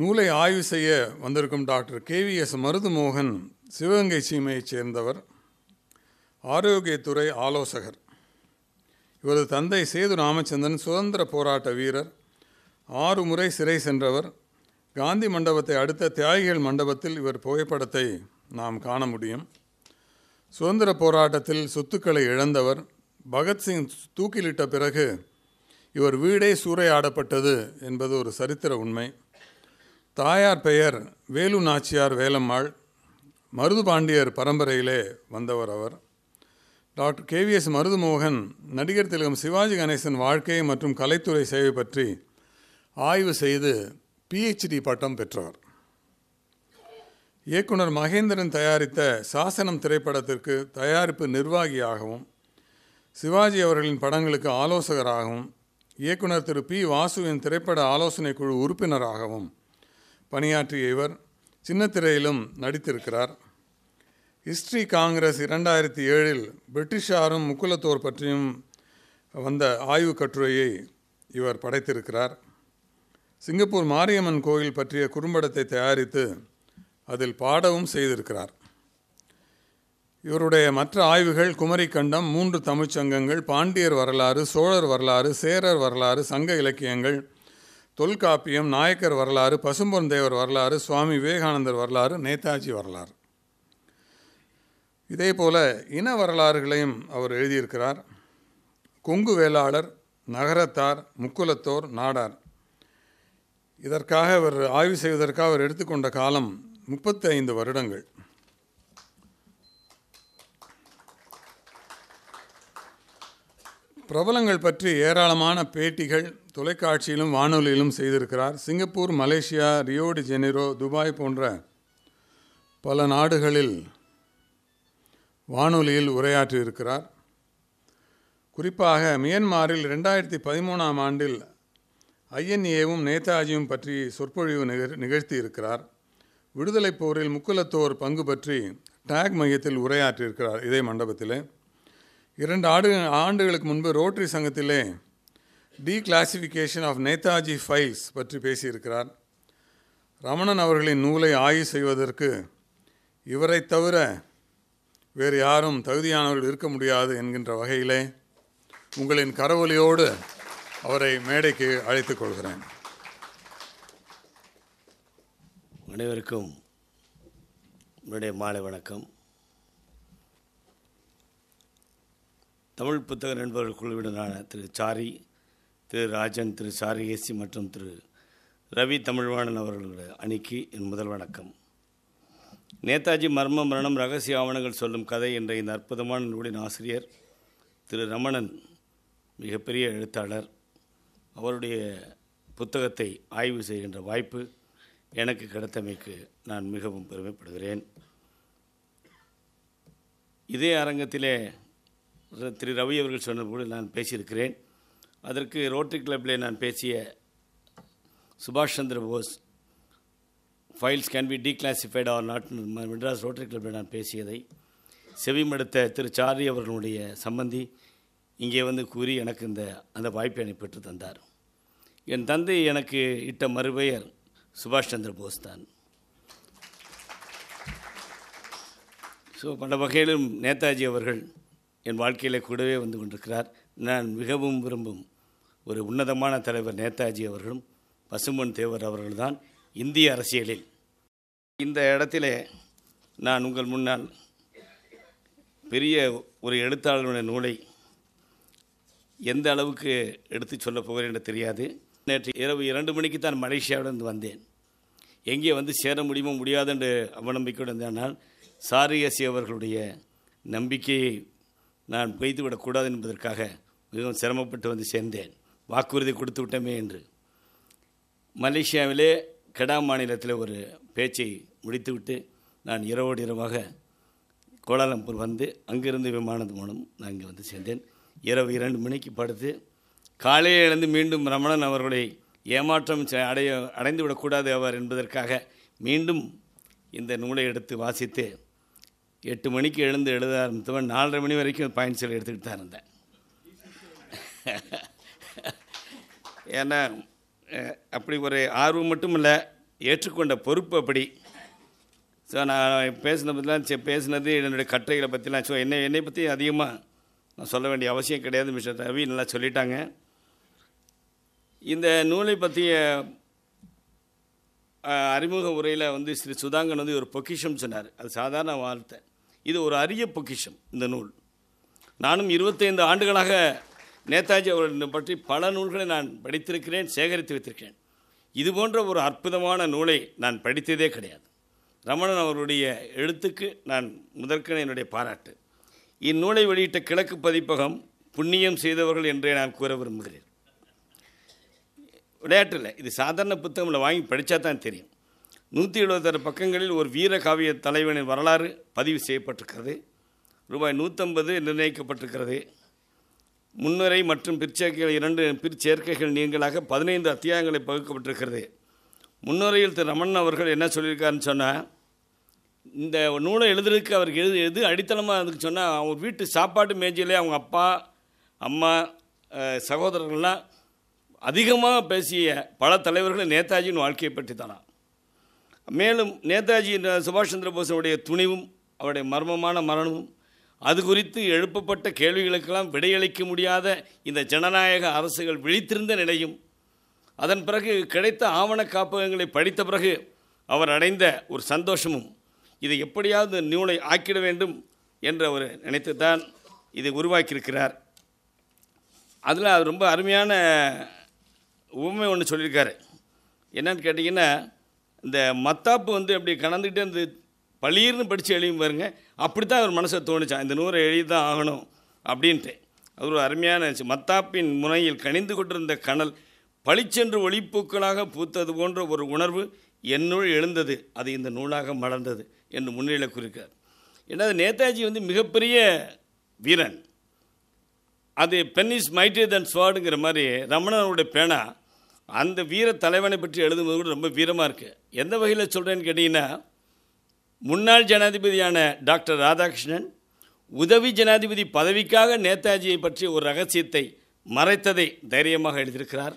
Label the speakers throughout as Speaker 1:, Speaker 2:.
Speaker 1: நூலை ஆய்வு செய்ய வந்திருக்கும் டாக்டர் கேவிஎஸ் மருதுமோகன் சிவகங்கை சீமையைச் சேர்ந்தவர் ஆரோக்கியத்துறை ஆலோசகர் இவரது தந்தை சேது ராமச்சந்திரன் சுதந்திர போராட்ட வீரர் ஆறு முறை சிறை சென்றவர் காந்தி மண்டபத்தை அடுத்த தியாகிகள் மண்டபத்தில் இவர் புகைப்படத்தை நாம் காண முடியும் சுதந்திர போராட்டத்தில் சொத்துக்களை இழந்தவர் பகத்சிங் தூக்கிலிட்ட பிறகு இவர் வீடே சூறையாடப்பட்டது என்பது ஒரு சரித்திர உண்மை தாயார் பெயர் வேலு நாச்சியார் வேலம்மாள் மருது பாண்டியர் பரம்பரையிலே வந்தவர் அவர் டாக்டர் கேவிஎஸ் மருதுமோகன் நடிகர் திலகம் சிவாஜி கணேசன் வாழ்க்கை மற்றும் கலைத்துறை சேவை பற்றி ஆய்வு செய்து பிஹெச்டி பட்டம் பெற்றவர் இயக்குனர் மகேந்திரன் தயாரித்த சாசனம் திரைப்படத்திற்கு தயாரிப்பு நிர்வாகியாகவும் சிவாஜி அவர்களின் படங்களுக்கு ஆலோசகராகவும் இயக்குனர் திரு பி வாசுவின் திரைப்பட ஆலோசனை குழு உறுப்பினராகவும் பணியாற்றிய இவர் சின்னத்திரையிலும் நடித்திருக்கிறார் ஹிஸ்ட்ரி காங்கிரஸ் இரண்டாயிரத்தி ஏழில் பிரிட்டிஷாரும் முக்குலத்தோர் பற்றியும் வந்த ஆய்வு கட்டுரையை இவர் படைத்திருக்கிறார் சிங்கப்பூர் மாரியம்மன் கோயில் பற்றிய குறும்படத்தை தயாரித்து அதில் பாடவும் செய்திருக்கிறார் இவருடைய மற்ற ஆய்வுகள் குமரிக்கண்டம் மூன்று தமிழ்ச்சங்கங்கள் பாண்டியர் வரலாறு சோழர் வரலாறு சேரர் வரலாறு சங்க இலக்கியங்கள் தொல்காப்பியம் நாயக்கர் வரலாறு பசும்பொன் தேவர் வரலாறு சுவாமி விவேகானந்தர் வரலாறு நேதாஜி வரலாறு இதே போல் இன வரலாறுகளையும் அவர் எழுதியிருக்கிறார் கொங்கு வேளாளர் நகரத்தார் முக்குலத்தோர் நாடார் இதற்காக அவர் ஆய்வு செய்வதற்காக அவர் எடுத்துக்கொண்ட காலம் முப்பத்தி ஐந்து வருடங்கள் பிரபலங்கள் பற்றி ஏராளமான பேட்டிகள் தொலைக்காட்சியிலும் வானொலியிலும் செய்திருக்கிறார் Singapore Malaysia Rio de Janeiro Dubai போன்ற பல நாடுகளில் வானொலியில் உரையாற்றியிருக்கிறார் குறிப்பாக மியன்மாரில் ரெண்டாயிரத்தி பதிமூணாம் ஆண்டில் ஐஎன்ஏவும் நேதாஜியும் பற்றி சொற்பொழிவு நிகழ் நிகழ்த்தி இருக்கிறார் விடுதலைப் போரில் முக்குலத்தோர் பங்கு பற்றி டாக் மையத்தில் உரையாற்றியிருக்கிறார் இதே மண்டபத்திலே இரண்டு ஆடு ஆண்டுகளுக்கு முன்பு ரோட்டரி சங்கத்திலே declassification of Netaji files பற்றி பேசியிருக்கிறார் ரமணன் அவர்களின் நூலை ஆய்வு செய்வதற்கு இவரை தவிர வேறு யாரும் தகுதியானவர்கள் இருக்க முடியாது என்கின்ற வகையிலே உங்களின் கரவொலியோடு அவரை மேடைக்கு அழைத்துக் கொள்கிறேன் அனைவருக்கும்
Speaker 2: என்னுடைய மாலை வணக்கம் தமிழ் புத்தக நண்பர்கள் குழுவினரான திரு சாரி திரு ராஜன் திரு சாரிகேசி மற்றும் திரு ரவி தமிழ்வாணன் அவர்களுடைய அணிக்கு என் முதல் வணக்கம் நேதாஜி மர்ம மரணம் ரகசிய ஆவணங்கள் சொல்லும் கதை என்ற இந்த அற்புதமான நூலின் ஆசிரியர் திரு ரமணன் மிகப்பெரிய எழுத்தாளர் அவருடைய புத்தகத்தை ஆய்வு செய்கின்ற வாய்ப்பு எனக்கு கிடைத்தமைக்கு நான் மிகவும் பெருமைப்படுகிறேன் இதே அரங்கத்திலே திரு ரவி அவர்கள் கூட நான் பேசியிருக்கிறேன் அதற்கு ரோட்டரி கிளப்பில் நான் பேசிய சுபாஷ் Chandra Bose files can be declassified or not Madras Rotary கிளப்பில் நான் பேசியதை செவிமடுத்த திரு சார்லி அவர்களுடைய சம்பந்தி இங்கே வந்து கூறி எனக்கு இந்த அந்த வாய்ப்பை எனக்கு பெற்று தந்தார் என் தந்தை எனக்கு இட்ட மறுபெயர் சுபாஷ் சந்திர போஸ் தான் ஸோ பல வகையிலும் நேதாஜி அவர்கள் என் வாழ்க்கையில் கூடவே வந்து கொண்டிருக்கிறார் நான் மிகவும் விரும்பும் ஒரு உன்னதமான தலைவர் நேதாஜி அவர்களும் பசுமன் தேவர் அவர்கள்தான் இந்திய அரசியலில் இந்த இடத்துல நான் உங்கள் முன்னால் பெரிய ஒரு எழுத்தாளருடைய நூலை எந்த அளவுக்கு எடுத்து சொல்லப் போகிறேன் என்று தெரியாது நேற்று இரவு இரண்டு மணிக்கு தான் மலேசியாவிலிருந்து வந்தேன் எங்கே வந்து சேர முடியுமோ முடியாது என்று அவநம்பிக்கையுடன் ஆனால் சாரியசி அவர்களுடைய நம்பிக்கையை நான் பெய்துவிடக்கூடாது என்பதற்காக மிகவும் சிரமப்பட்டு வந்து சேர்ந்தேன் வாக்குறுதி கொடுத்து விட்டோமே என்று மலேசியாவிலே கெடா மாநிலத்தில் ஒரு பேச்சை முடித்துவிட்டு நான் இரவோடு இரவாக கோலாலம்பூர் வந்து அங்கிருந்து விமானம் மூலம் நான் இங்கே வந்து சேர்ந்தேன் இரவு இரண்டு மணிக்கு படுத்து காலையில் எழுந்து மீண்டும் ரமணன் அவர்களை ஏமாற்றம் அடைய அடைந்து விடக்கூடாது அவர் என்பதற்காக மீண்டும் இந்த நூலை எடுத்து வாசித்து எட்டு மணிக்கு எழுந்து எழுத ஆரம்பித்தவன் நாலரை மணி வரைக்கும் பாயிண்ட்ஸில் எடுத்துக்கிட்டு தான் இருந்தேன் ஏன்னா அப்படி ஒரு ஆர்வம் மட்டும் இல்லை ஏற்றுக்கொண்ட பொறுப்பு அப்படி ஸோ நான் பேசின பற்றிலாம் சே பேசினது என்னுடைய கட்டுரைகளை பற்றிலாம் ஸோ என்னை என்னை பற்றி அதிகமாக நான் சொல்ல வேண்டிய அவசியம் கிடையாது மிஸ்டர் ரவி நல்லா சொல்லிட்டாங்க இந்த நூலை பற்றிய அறிமுக உரையில் வந்து ஸ்ரீ சுதாங்கன் வந்து ஒரு பொக்கிஷம் சொன்னார் அது சாதாரண வார்த்தை இது ஒரு அரிய பொக்கிஷம் இந்த நூல் நானும் இருபத்தைந்து ஆண்டுகளாக நேதாஜி அவர்களை பற்றி பல நூல்களை நான் படித்திருக்கிறேன் சேகரித்து வைத்திருக்கிறேன் இது போன்ற ஒரு அற்புதமான நூலை நான் படித்ததே கிடையாது ரமணன் அவருடைய எழுத்துக்கு நான் முதற்கென என்னுடைய பாராட்டு இந்நூலை வெளியிட்ட கிழக்கு பதிப்பகம் புண்ணியம் செய்தவர்கள் என்றே நான் கூற விரும்புகிறேன் விளையாட்டில் இது சாதாரண புத்தகங்களை வாங்கி படித்தா தான் தெரியும் நூற்றி எழுபத்தாறு பக்கங்களில் ஒரு வீர காவிய தலைவனின் வரலாறு பதிவு செய்யப்பட்டிருக்கிறது ரூபாய் நூற்றம்பது நிர்ணயிக்கப்பட்டிருக்கிறது முன்னுரை மற்றும் பிற்சேர்க்கைகள் இரண்டு பிற்சேர்க்கைகள் நீங்களாக பதினைந்து அத்தியாயங்களை பகுக்கப்பட்டிருக்கிறது முன்னுரையில் திரு ரமண் அவர்கள் என்ன சொல்லியிருக்காருன்னு சொன்னால் இந்த நூலை எழுதுறதுக்கு அவருக்கு எழுது எது அடித்தளமாக அதுக்கு சொன்னால் அவங்க வீட்டு சாப்பாட்டு மேஜையிலே அவங்க அப்பா அம்மா சகோதரர்கள்லாம் அதிகமாக பேசிய பல தலைவர்கள் நேதாஜியின் வாழ்க்கையை பற்றி தானா மேலும் நேதாஜி சுபாஷ் சந்திர போஸுடைய துணிவும் அவருடைய மர்மமான மரணமும் அது குறித்து எழுப்பப்பட்ட கேள்விகளுக்கெல்லாம் விடையளிக்க முடியாத இந்த ஜனநாயக அரசுகள் விழித்திருந்த நிலையும் அதன் பிறகு கிடைத்த ஆவண காப்பகங்களை படித்த பிறகு அவர் அடைந்த ஒரு சந்தோஷமும் இதை எப்படியாவது நூலை ஆக்கிட வேண்டும் என்ற ஒரு நினைத்து தான் இதை உருவாக்கியிருக்கிறார் அதில் அவர் ரொம்ப அருமையான உண்மை ஒன்று சொல்லியிருக்காரு என்னன்னு கேட்டிங்கன்னா இந்த மத்தாப்பு வந்து அப்படி கலந்துக்கிட்டே இந்த பளிர்னு படித்து எழுதி பாருங்க அப்படி தான் அவர் மனசை தோணுச்சான் இந்த நூறை எழுதி தான் ஆகணும் அப்படின்ட்டு அது ஒரு அருமையான மத்தாப்பின் முனையில் கணிந்து கொண்டிருந்த கனல் பளிச்சென்று ஒளிப்பூக்களாக பூத்தது போன்ற ஒரு உணர்வு என்னுள் எழுந்தது அது இந்த நூலாக மலர்ந்தது என்று முன்னிலை குறிக்கிறார் என்னது நேதாஜி வந்து மிகப்பெரிய வீரன் அது பென்னிஸ் மைட்டி தன் ஸ்வாடுங்கிற மாதிரி ரமணனுடைய பேனா அந்த வீர தலைவனை பற்றி எழுதும்போது கூட ரொம்ப வீரமாக இருக்குது எந்த வகையில் சொல்கிறேன்னு கேட்டிங்கன்னா முன்னாள் ஜனாதிபதியான டாக்டர் ராதாகிருஷ்ணன் உதவி ஜனாதிபதி பதவிக்காக நேதாஜியை பற்றி ஒரு ரகசியத்தை மறைத்ததை தைரியமாக எழுதியிருக்கிறார்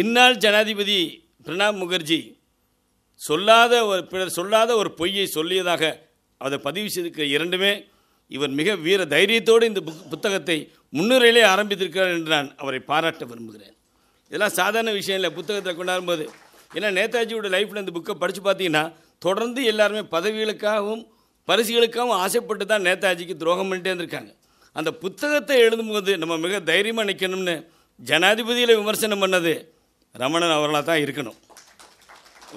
Speaker 2: இந்நாள் ஜனாதிபதி பிரணாப் முகர்ஜி சொல்லாத ஒரு பிறர் சொல்லாத ஒரு பொய்யை சொல்லியதாக அதை பதிவு செய்திருக்கிற இரண்டுமே இவர் மிக வீர தைரியத்தோடு இந்த புத்தகத்தை முன்னுரையிலே ஆரம்பித்திருக்கிறார் என்று நான் அவரை பாராட்ட விரும்புகிறேன் இதெல்லாம் சாதாரண விஷயம் இல்லை புத்தகத்தில் கொண்டாடும்போது ஏன்னா நேதாஜியோட லைஃப்பில் இந்த புக்கை படித்து பார்த்தீங்கன்னா தொடர்ந்து எல்லாருமே பதவிகளுக்காகவும் பரிசுகளுக்காகவும் ஆசைப்பட்டு தான் நேதாஜிக்கு துரோகம் பண்ணிட்டே இருந்திருக்காங்க அந்த புத்தகத்தை எழுதும்போது நம்ம மிக தைரியமாக நிற்கணும்னு ஜனாதிபதியில் விமர்சனம் பண்ணது ரமணன் அவர்களாக தான் இருக்கணும்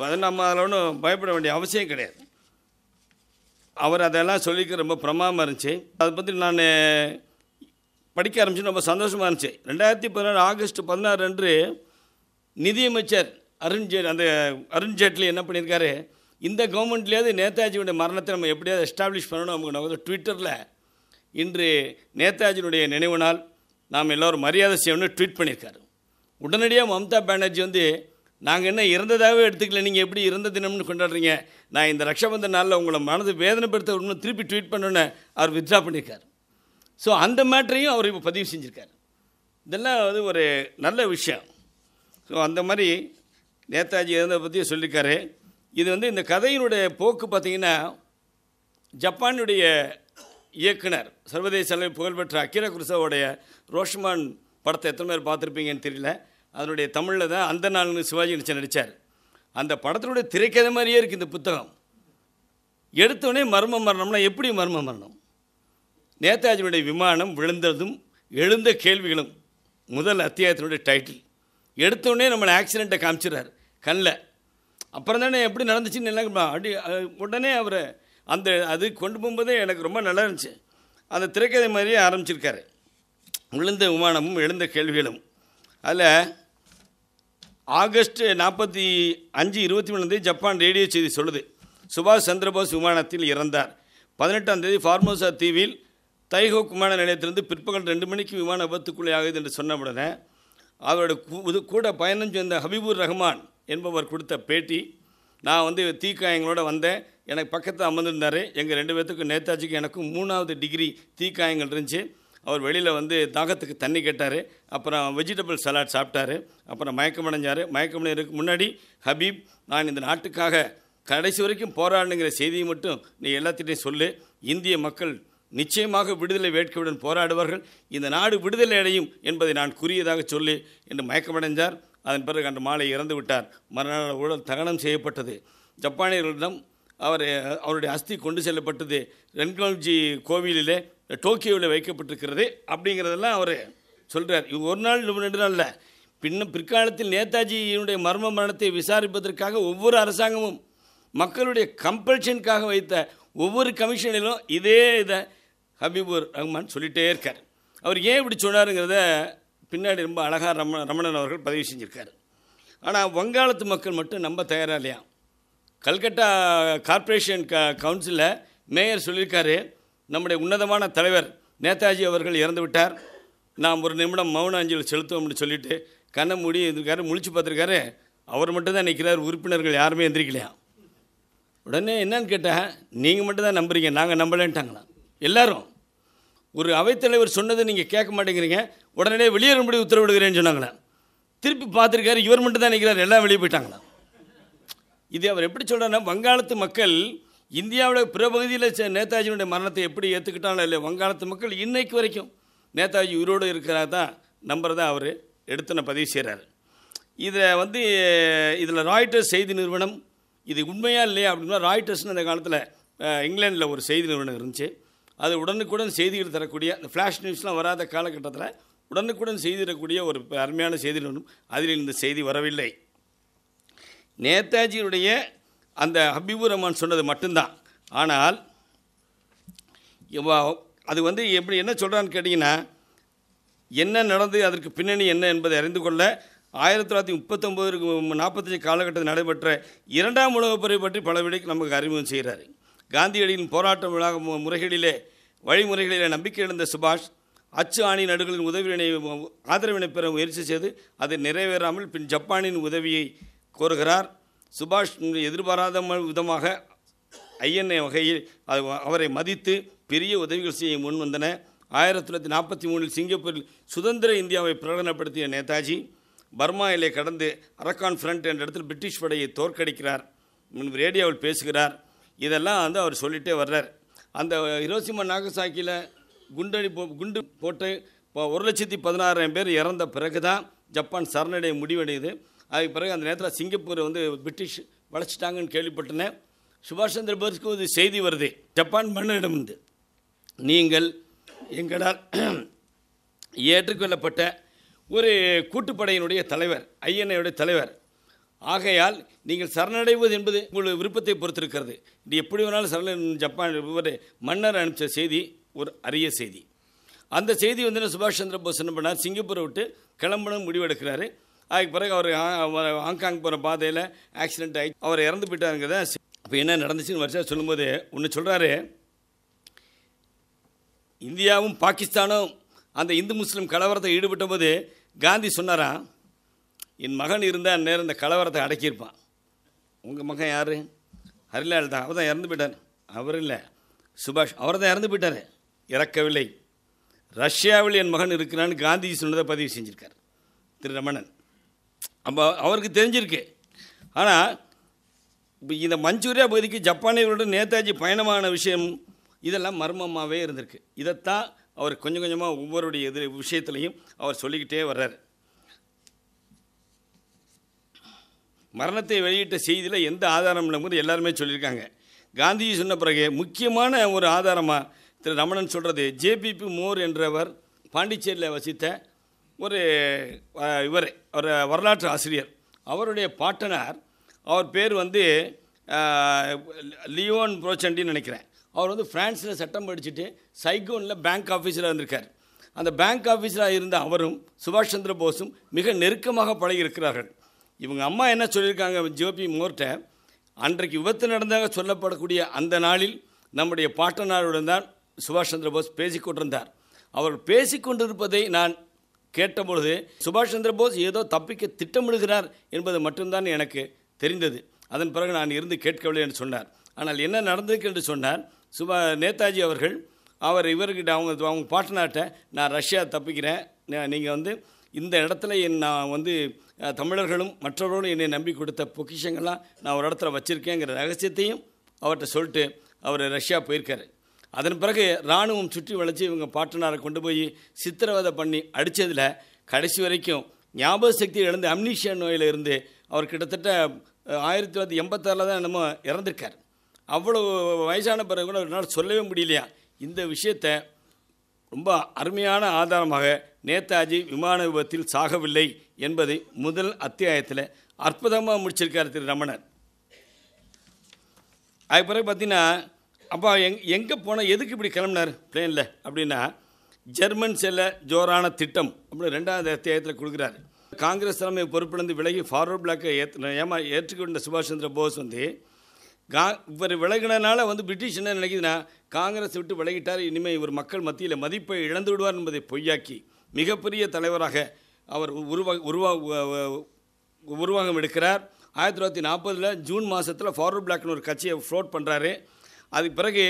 Speaker 2: அதை நம்ம அதில் ஒன்றும் பயப்பட வேண்டிய அவசியம் கிடையாது அவர் அதெல்லாம் சொல்லிக்க ரொம்ப பிரமாதமாக இருந்துச்சு அதை பற்றி நான் படிக்க ஆரம்பிச்சு ரொம்ப சந்தோஷமாக இருந்துச்சு ரெண்டாயிரத்தி பதினாறு ஆகஸ்ட் பதினாறு அன்று நிதியமைச்சர் அருண்ஜேட் அந்த அருண்ஜேட்லி என்ன பண்ணியிருக்காரு இந்த கவர்மெண்ட்லேயாவது நேதாஜியுடைய மரணத்தை நம்ம எப்படியாவது எஸ்டாப்ளிஷ் பண்ணணும் அவங்க நான் ட்விட்டரில் இன்று நேதாஜியினுடைய நினைவு நாள் நாம் எல்லோரும் மரியாதை செய்யணும்னு ட்வீட் பண்ணியிருக்காரு உடனடியாக மம்தா பானர்ஜி வந்து நாங்கள் என்ன இறந்ததாகவே எடுத்துக்கல நீங்கள் எப்படி இறந்த தினம்னு கொண்டாடுறீங்க நான் இந்த ரக்ஷபந்தன் நாளில் உங்களை மனது வேதனைப்படுத்த திருப்பி ட்வீட் பண்ணோன்னே அவர் வித்ரா பண்ணியிருக்காரு ஸோ அந்த மேட்ரையும் அவர் இப்போ பதிவு செஞ்சுருக்கார் இதெல்லாம் வந்து ஒரு நல்ல விஷயம் ஸோ அந்த மாதிரி நேதாஜி இறந்த பற்றியும் சொல்லியிருக்காரு இது வந்து இந்த கதையினுடைய போக்கு பார்த்திங்கன்னா ஜப்பானுடைய இயக்குனர் சர்வதேச அளவில் புகழ்பெற்ற அக்கிர குருசாவோடைய ரோஷ்மான் படத்தை எத்தனை பேர் பார்த்துருப்பீங்கன்னு தெரியல அதனுடைய தமிழில் தான் அந்த நாள்னு சிவாஜி கணேசன் நடித்தார் அந்த படத்தினுடைய திரைக்கதை மாதிரியே இருக்குது இந்த புத்தகம் எடுத்தோடனே மர்ம மரணம்னா எப்படி மர்ம மரணம் நேதாஜியுடைய விமானம் விழுந்ததும் எழுந்த கேள்விகளும் முதல் அத்தியாயத்தினுடைய டைட்டில் எடுத்தோடனே நம்மளை ஆக்சிடெண்ட்டை காமிச்சிடறாரு கண்ணில் அப்புறம் தானே எப்படி நடந்துச்சுன்னு எல்லாம் அப்படி உடனே அவரை அந்த அது கொண்டு போகும்போதே எனக்கு ரொம்ப நல்லா இருந்துச்சு அந்த திரைக்கதை மாதிரியே ஆரம்பிச்சிருக்காரு விழுந்த விமானமும் எழுந்த கேள்விகளும் அதில் ஆகஸ்ட் நாற்பத்தி அஞ்சு இருபத்தி மூணுந்தேதி ஜப்பான் ரேடியோ செய்தி சொல்லுது சுபாஷ் சந்திரபோஸ் விமானத்தில் இறந்தார் பதினெட்டாம் தேதி ஃபார்மோசா தீவில் தைஹோக் விமான நிலையத்திலிருந்து பிற்பகல் ரெண்டு மணிக்கு விமான விபத்துக்குள்ளே ஆகுது என்று சொன்னவுடனே அவருடைய அவரோட கூட பயணம் சேர்ந்த ஹபீபுர் ரஹ்மான் என்பவர் கொடுத்த பேட்டி நான் வந்து தீக்காயங்களோட வந்தேன் எனக்கு பக்கத்தில் அமர்ந்திருந்தார் எங்கள் ரெண்டு பேர்த்துக்கும் நேதாஜிக்கு எனக்கும் மூணாவது டிகிரி தீக்காயங்கள் இருந்துச்சு அவர் வெளியில் வந்து தாகத்துக்கு தண்ணி கேட்டார் அப்புறம் வெஜிடபிள் சலாட் சாப்பிட்டாரு அப்புறம் மயக்கமடைஞ்சார் மயக்கமடைகிறதுக்கு முன்னாடி ஹபீப் நான் இந்த நாட்டுக்காக கடைசி வரைக்கும் போராடுங்கிற செய்தியை மட்டும் நீ எல்லாத்திட்டையும் சொல்லு இந்திய மக்கள் நிச்சயமாக விடுதலை வேட்கையுடன் போராடுவார்கள் இந்த நாடு விடுதலை அடையும் என்பதை நான் கூறியதாக சொல்லி என்று மயக்கமடைந்தார் அதன் பிறகு அன்று மாலை இறந்து விட்டார் மறுநாள் உடல் தகனம் செய்யப்பட்டது ஜப்பானியர்களிடம் அவர் அவருடைய அஸ்தி கொண்டு செல்லப்பட்டது ரென்கால்ஜி கோவிலிலே டோக்கியோவில் வைக்கப்பட்டிருக்கிறது அப்படிங்கிறதெல்லாம் அவர் சொல்கிறார் இது ஒரு நாள் ரெண்டு நாள் இல்லை பின்ன பிற்காலத்தில் நேதாஜியினுடைய மர்ம மரணத்தை விசாரிப்பதற்காக ஒவ்வொரு அரசாங்கமும் மக்களுடைய கம்பல்ஷனுக்காக வைத்த ஒவ்வொரு கமிஷனிலும் இதே இதை ஹபீபுர் ரஹ்மான் சொல்லிகிட்டே இருக்கார் அவர் ஏன் இப்படி சொன்னாருங்கிறத பின்னாடி ரொம்ப அழகாக ரம ரமணன் அவர்கள் பதிவு செஞ்சுருக்கார் ஆனால் வங்காளத்து மக்கள் மட்டும் நம்ம தயாராக இல்லையா கல்கட்டா கார்ப்பரேஷன் க கவுன்சிலில் மேயர் சொல்லியிருக்காரு நம்முடைய உன்னதமான தலைவர் நேதாஜி அவர்கள் இறந்து விட்டார் நாம் ஒரு நிமிடம் மௌன அஞ்சலி அப்படின்னு சொல்லிட்டு கண்ணை மூடி இருக்காரு முழிச்சு பார்த்துருக்காரு அவர் மட்டும்தான் நிற்கிறார் உறுப்பினர்கள் யாருமே எந்திரிக்கலையா உடனே என்னன்னு கேட்டால் நீங்கள் மட்டும் தான் நம்புறீங்க நாங்கள் நம்பலேன்ட்டாங்களா எல்லாரும் ஒரு அவைத்தலைவர் சொன்னதை நீங்கள் கேட்க மாட்டேங்கிறீங்க உடனே வெளியேறும்படி உத்தரவிடுகிறேன்னு சொன்னாங்களே திருப்பி பார்த்துருக்காரு இவர் மட்டும் தான் நிற்கிறார் எல்லாம் வெளியே போயிட்டாங்களே இது அவர் எப்படி சொல்கிறாருன்னா வங்காளத்து மக்கள் இந்தியாவோட பிற பகுதியில் நேதாஜியினுடைய மரணத்தை எப்படி ஏற்றுக்கிட்டாலும் இல்லை வங்காளத்து மக்கள் இன்னைக்கு வரைக்கும் நேதாஜி உயிரோடு இருக்கிறா தான் தான் அவர் எடுத்துன பதிவு செய்கிறார் இதை வந்து இதில் ராய்டர்ஸ் செய்தி நிறுவனம் இது உண்மையாக இல்லையா அப்படின்னா ராய்டர்ஸ்னு அந்த காலத்தில் இங்கிலாண்டில் ஒரு செய்தி நிறுவனம் இருந்துச்சு அது உடனுக்குடன் செய்திகள் தரக்கூடிய இந்த ஃப்ளாஷ் நியூஸ்லாம் வராத காலகட்டத்தில் உடனுக்குடன் செய்திடக்கூடிய ஒரு அருமையான செய்திகள் ஒன்றும் அதில் இந்த செய்தி வரவில்லை நேதாஜியுடைய அந்த ஹபீபுர் ரஹ்மான் சொன்னது மட்டும்தான் ஆனால் அது வந்து எப்படி என்ன சொல்கிறான்னு கேட்டிங்கன்னா என்ன நடந்து அதற்கு பின்னணி என்ன என்பதை அறிந்து கொள்ள ஆயிரத்தி தொள்ளாயிரத்தி முப்பத்தொம்போது நாற்பத்தஞ்சு காலகட்டத்தில் நடைபெற்ற இரண்டாம் உலகப் போரை பற்றி பல விடைக்கு நமக்கு அறிமுகம் செய்கிறாரு காந்தியடியின் போராட்ட விழா முறைகளிலே வழிமுறைகளிலே நம்பிக்கை இழந்த சுபாஷ் அச்சு ஆணி நடுகளின் உதவியினை ஆதரவினை பெற முயற்சி செய்து அது நிறைவேறாமல் பின் ஜப்பானின் உதவியை கோருகிறார் சுபாஷ் எதிர்பாராத விதமாக ஐஎன்ஏ வகையில் அவரை மதித்து பெரிய உதவிகள் செய்ய முன் வந்தன ஆயிரத்தி தொள்ளாயிரத்தி நாற்பத்தி மூணில் சிங்கப்பூரில் சுதந்திர இந்தியாவை பிரகடனப்படுத்திய நேதாஜி பர்மா எல்லை கடந்து அரக்கான் ஃப்ரண்ட் என்ற இடத்தில் பிரிட்டிஷ் படையை தோற்கடிக்கிறார் ரேடியோவில் பேசுகிறார் இதெல்லாம் வந்து அவர் சொல்லிகிட்டே வர்றார் அந்த இரோசிம நாகசாக்கியில் குண்டடி குண்டு போட்டு இப்போ ஒரு லட்சத்தி பதினாறாயிரம் பேர் இறந்த பிறகு தான் ஜப்பான் சரணடைய முடிவடையுது அதுக்கு பிறகு அந்த நேரத்தில் சிங்கப்பூர் வந்து பிரிட்டிஷ் வளைச்சிட்டாங்கன்னு கேள்விப்பட்டேன் சுபாஷ் சந்திர போஸ்க்கு ஒரு செய்தி வருது ஜப்பான் வந்து நீங்கள் எங்களால் ஏற்றுக்கொள்ளப்பட்ட ஒரு கூட்டுப்படையினுடைய தலைவர் ஐஎன்ஐயுடைய தலைவர் ஆகையால் நீங்கள் சரணடைவது என்பது உங்களுடைய விருப்பத்தை பொறுத்திருக்கிறது இது எப்படி வேணாலும் சரண ஜப்பான் மன்னர் அனுப்பிச்ச செய்தி ஒரு அரிய செய்தி அந்த செய்தி வந்து என்ன சுபாஷ் சந்திர போஸ் என்ன பண்ணார் சிங்கப்பூரை விட்டு கிளம்பணும் முடிவெடுக்கிறாரு அதுக்கு பிறகு அவர் ஹாங்காங் போகிற பாதையில் ஆக்சிடென்ட் ஆகி அவர் இறந்து போயிட்டாருங்கிறத அப்போ என்ன நடந்துச்சுன்னு வருஷம் சொல்லும்போது ஒன்று சொல்கிறாரு இந்தியாவும் பாகிஸ்தானும் அந்த இந்து முஸ்லீம் கலவரத்தை ஈடுபட்ட போது காந்தி சொன்னாரான் என் மகன் இருந்தால் அந்நேரம் இந்த கலவரத்தை அடக்கியிருப்பான் உங்கள் மகன் யார் ஹரிலால் தான் அவர் தான் இறந்து போயிட்டார் அவர் இல்லை சுபாஷ் அவர் தான் இறந்து போயிட்டார் இறக்கவில்லை ரஷ்யாவில் என் மகன் இருக்கிறான்னு காந்திஜி சொன்னதை பதிவு செஞ்சுருக்கார் திரு ரமணன் அப்போ அவருக்கு தெரிஞ்சிருக்கு ஆனால் இப்போ இந்த மஞ்சூரியா பகுதிக்கு ஜப்பானியர்களோட நேதாஜி பயணமான விஷயம் இதெல்லாம் மர்மமாகவே இருந்திருக்கு இதைத்தான் அவர் கொஞ்சம் கொஞ்சமாக ஒவ்வொருடைய எதிர் விஷயத்துலையும் அவர் சொல்லிக்கிட்டே வர்றார் மரணத்தை வெளியிட்ட செய்தியில் எந்த ஆதாரம் இல்லைங்கிறது எல்லாருமே சொல்லியிருக்காங்க காந்திஜி சொன்ன பிறகு முக்கியமான ஒரு ஆதாரமாக திரு ரமணன் சொல்கிறது ஜேபிபி மோர் என்றவர் பாண்டிச்சேரியில் வசித்த ஒரு இவர் ஒரு வரலாற்று ஆசிரியர் அவருடைய பாட்டனார் அவர் பேர் வந்து லியோன் புரோச்சண்டின்னு நினைக்கிறேன் அவர் வந்து ஃப்ரான்ஸில் சட்டம் படிச்சுட்டு சைகோனில் பேங்க் ஆஃபீஸராக இருந்திருக்கார் அந்த பேங்க் ஆஃபீஸராக இருந்த அவரும் சுபாஷ் சந்திர போஸும் மிக நெருக்கமாக பழகியிருக்கிறார்கள் இவங்க அம்மா என்ன சொல்லியிருக்காங்க ஜோபி மோர்ட்ட அன்றைக்கு விபத்து நடந்தாக சொல்லப்படக்கூடிய அந்த நாளில் நம்முடைய பாட்டனாருடன் தான் சுபாஷ் சந்திர போஸ் பேசிக்கொண்டிருந்தார் அவர் பேசிக்கொண்டிருப்பதை நான் கேட்டபொழுது சுபாஷ் சந்திர போஸ் ஏதோ தப்பிக்க திட்டமிடுகிறார் என்பது மட்டும்தான் எனக்கு தெரிந்தது அதன் பிறகு நான் இருந்து கேட்கவில்லை என்று சொன்னார் ஆனால் என்ன நடந்திருக்கு என்று சொன்னார் சுபா நேதாஜி அவர்கள் அவர் இவர்கிட்ட அவங்க அவங்க பாட்டனாட்ட நான் ரஷ்யா தப்பிக்கிறேன் நீங்கள் வந்து இந்த இடத்துல நான் வந்து தமிழர்களும் மற்றவர்களும் என்னை நம்பி கொடுத்த பொக்கிஷங்கள்லாம் நான் ஒரு இடத்துல வச்சுருக்கேங்கிற ரகசியத்தையும் அவர்கிட்ட சொல்லிட்டு அவர் ரஷ்யா போயிருக்காரு அதன் பிறகு இராணுவம் சுற்றி வளைச்சி இவங்க பாட்டனாரை கொண்டு போய் சித்திரவதை பண்ணி அடித்ததில் கடைசி வரைக்கும் ஞாபக சக்தி இழந்து அம்னீஷியா நோயில் இருந்து அவர் கிட்டத்தட்ட ஆயிரத்தி தொள்ளாயிரத்தி எண்பத்தாறில் தான் நம்ம இறந்திருக்கார் அவ்வளோ வயசான பிறகு கூட அவரால் சொல்லவே முடியலையா இந்த விஷயத்தை ரொம்ப அருமையான ஆதாரமாக நேதாஜி விமான விபத்தில் சாகவில்லை என்பதை முதல் அத்தியாயத்தில் அற்புதமாக முடிச்சிருக்கார் திரு ரமணர் அது பிறகு பார்த்தீங்கன்னா அப்போ எங் எங்கே போனால் எதுக்கு இப்படி கிளம்புனார் பிளேனில் அப்படின்னா ஜெர்மன் செல்ல ஜோரான திட்டம் அப்படின்னு ரெண்டாவது அத்தியாயத்தில் கொடுக்குறாரு காங்கிரஸ் தலைமை பொறுப்பிலிருந்து விலகி ஃபார்வர்ட் பிளாக்கை ஏற்ற ஏமா ஏற்றுக்கொண்ட சுபாஷ் சந்திர போஸ் வந்து கா இவர் விலகினால வந்து பிரிட்டிஷ் என்ன நினைக்குதுன்னா காங்கிரஸ் விட்டு விலகிட்டார் இனிமேல் இவர் மக்கள் மத்தியில் மதிப்பை இழந்து விடுவார் என்பதை பொய்யாக்கி மிகப்பெரிய தலைவராக அவர் உருவா உருவா உருவாகம் எடுக்கிறார் ஆயிரத்தி தொள்ளாயிரத்தி நாற்பதில் ஜூன் மாதத்தில் ஃபார்வர்ட் பிளாக்னு ஒரு கட்சியை ஃப்ளோட் பண்ணுறாரு அதுக்கு பிறகு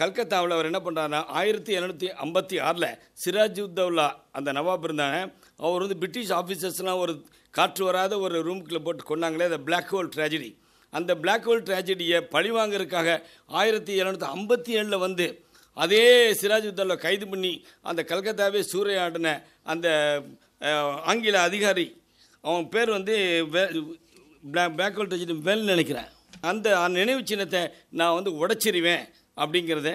Speaker 2: கல்கத்தாவில் அவர் என்ன பண்ணுறாருனா ஆயிரத்தி எழுநூற்றி ஐம்பத்தி ஆறில் சிராஜ் உத்தவ்லா அந்த நவாப் இருந்தாங்க அவர் வந்து பிரிட்டிஷ் ஆஃபீஸர்ஸ்லாம் ஒரு காற்று வராத ஒரு ரூம்குள்ளே போட்டு கொண்டாங்களே அந்த பிளாக் ஹோல் ட்ராஜடி அந்த பிளாக் ஹோல் ட்ராஜடியை பழிவாங்கிறதுக்காக ஆயிரத்தி எழுநூற்றி ஐம்பத்தி ஏழில் வந்து அதே சிராஜ் உத்தவ்லா கைது பண்ணி அந்த கல்கத்தாவே சூறையாடின அந்த ஆங்கில அதிகாரி அவன் பேர் வந்து பேக்வர்ட் டச்சு வேல் நினைக்கிறேன் அந்த நினைவு சின்னத்தை நான் வந்து உடச்சிருவேன் அப்படிங்கிறத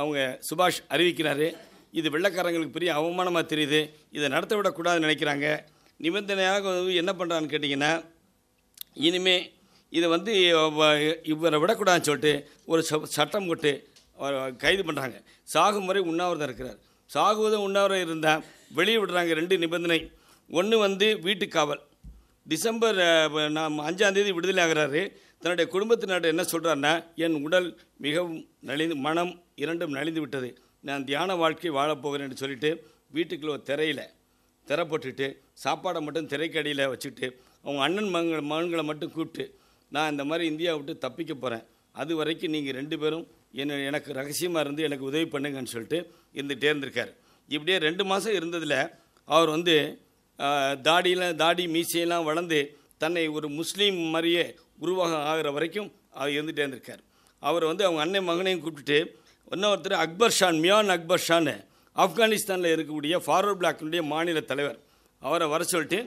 Speaker 2: அவங்க சுபாஷ் அறிவிக்கிறாரு இது வெள்ளக்காரங்களுக்கு பெரிய அவமானமாக தெரியுது இதை நடத்த விடக்கூடாதுன்னு நினைக்கிறாங்க நிபந்தனையாக என்ன பண்ணுறான்னு கேட்டிங்கன்னா இனிமேல் இதை வந்து இவரை விடக்கூடாதுன்னு சொல்லிட்டு ஒரு சட்டம் போட்டு கைது பண்ணுறாங்க சாகும் வரை உண்ணாவிரதம் இருக்கிறார் சாகுவதும் உண்ணாவிரம் இருந்தால் வெளியே விடுறாங்க ரெண்டு நிபந்தனை ஒன்று வந்து வீட்டு காவல் டிசம்பர் நாம் அஞ்சாந்தேதி விடுதலை ஆகிறாரு தன்னுடைய குடும்பத்தினர் என்ன சொல்கிறாருன்னா என் உடல் மிகவும் நலிந்து மனம் இரண்டும் நலிந்து விட்டது நான் தியான வாழ்க்கை வாழப்போகிறேன் என்று சொல்லிவிட்டு ஒரு திரையில் திரை போட்டுட்டு சாப்பாடை மட்டும் திரைக்கடியில் வச்சுட்டு அவங்க அண்ணன் மகன்கள் மகன்களை மட்டும் கூப்பிட்டு நான் இந்த மாதிரி இந்தியா விட்டு தப்பிக்க போகிறேன் அது வரைக்கும் நீங்கள் ரெண்டு பேரும் என்ன எனக்கு ரகசியமாக இருந்து எனக்கு உதவி பண்ணுங்கன்னு சொல்லிட்டு இருந்துகிட்டே இருந்திருக்காரு இப்படியே ரெண்டு மாதம் இருந்ததில் அவர் வந்து தாடியெலாம் தாடி மீசையெல்லாம் வளர்ந்து தன்னை ஒரு முஸ்லீம் மாதிரியே உருவாக ஆகிற வரைக்கும் அவர் இருந்துகிட்டே இருந்திருக்கார் அவர் வந்து அவங்க அண்ணன் மகனையும் கூப்பிட்டுட்டு ஒருத்தர் அக்பர் ஷான் மியான் அக்பர் ஷான் ஆப்கானிஸ்தானில் இருக்கக்கூடிய ஃபார்வர்ட் பிளாக்கினுடைய மாநில தலைவர் அவரை வர சொல்லிட்டு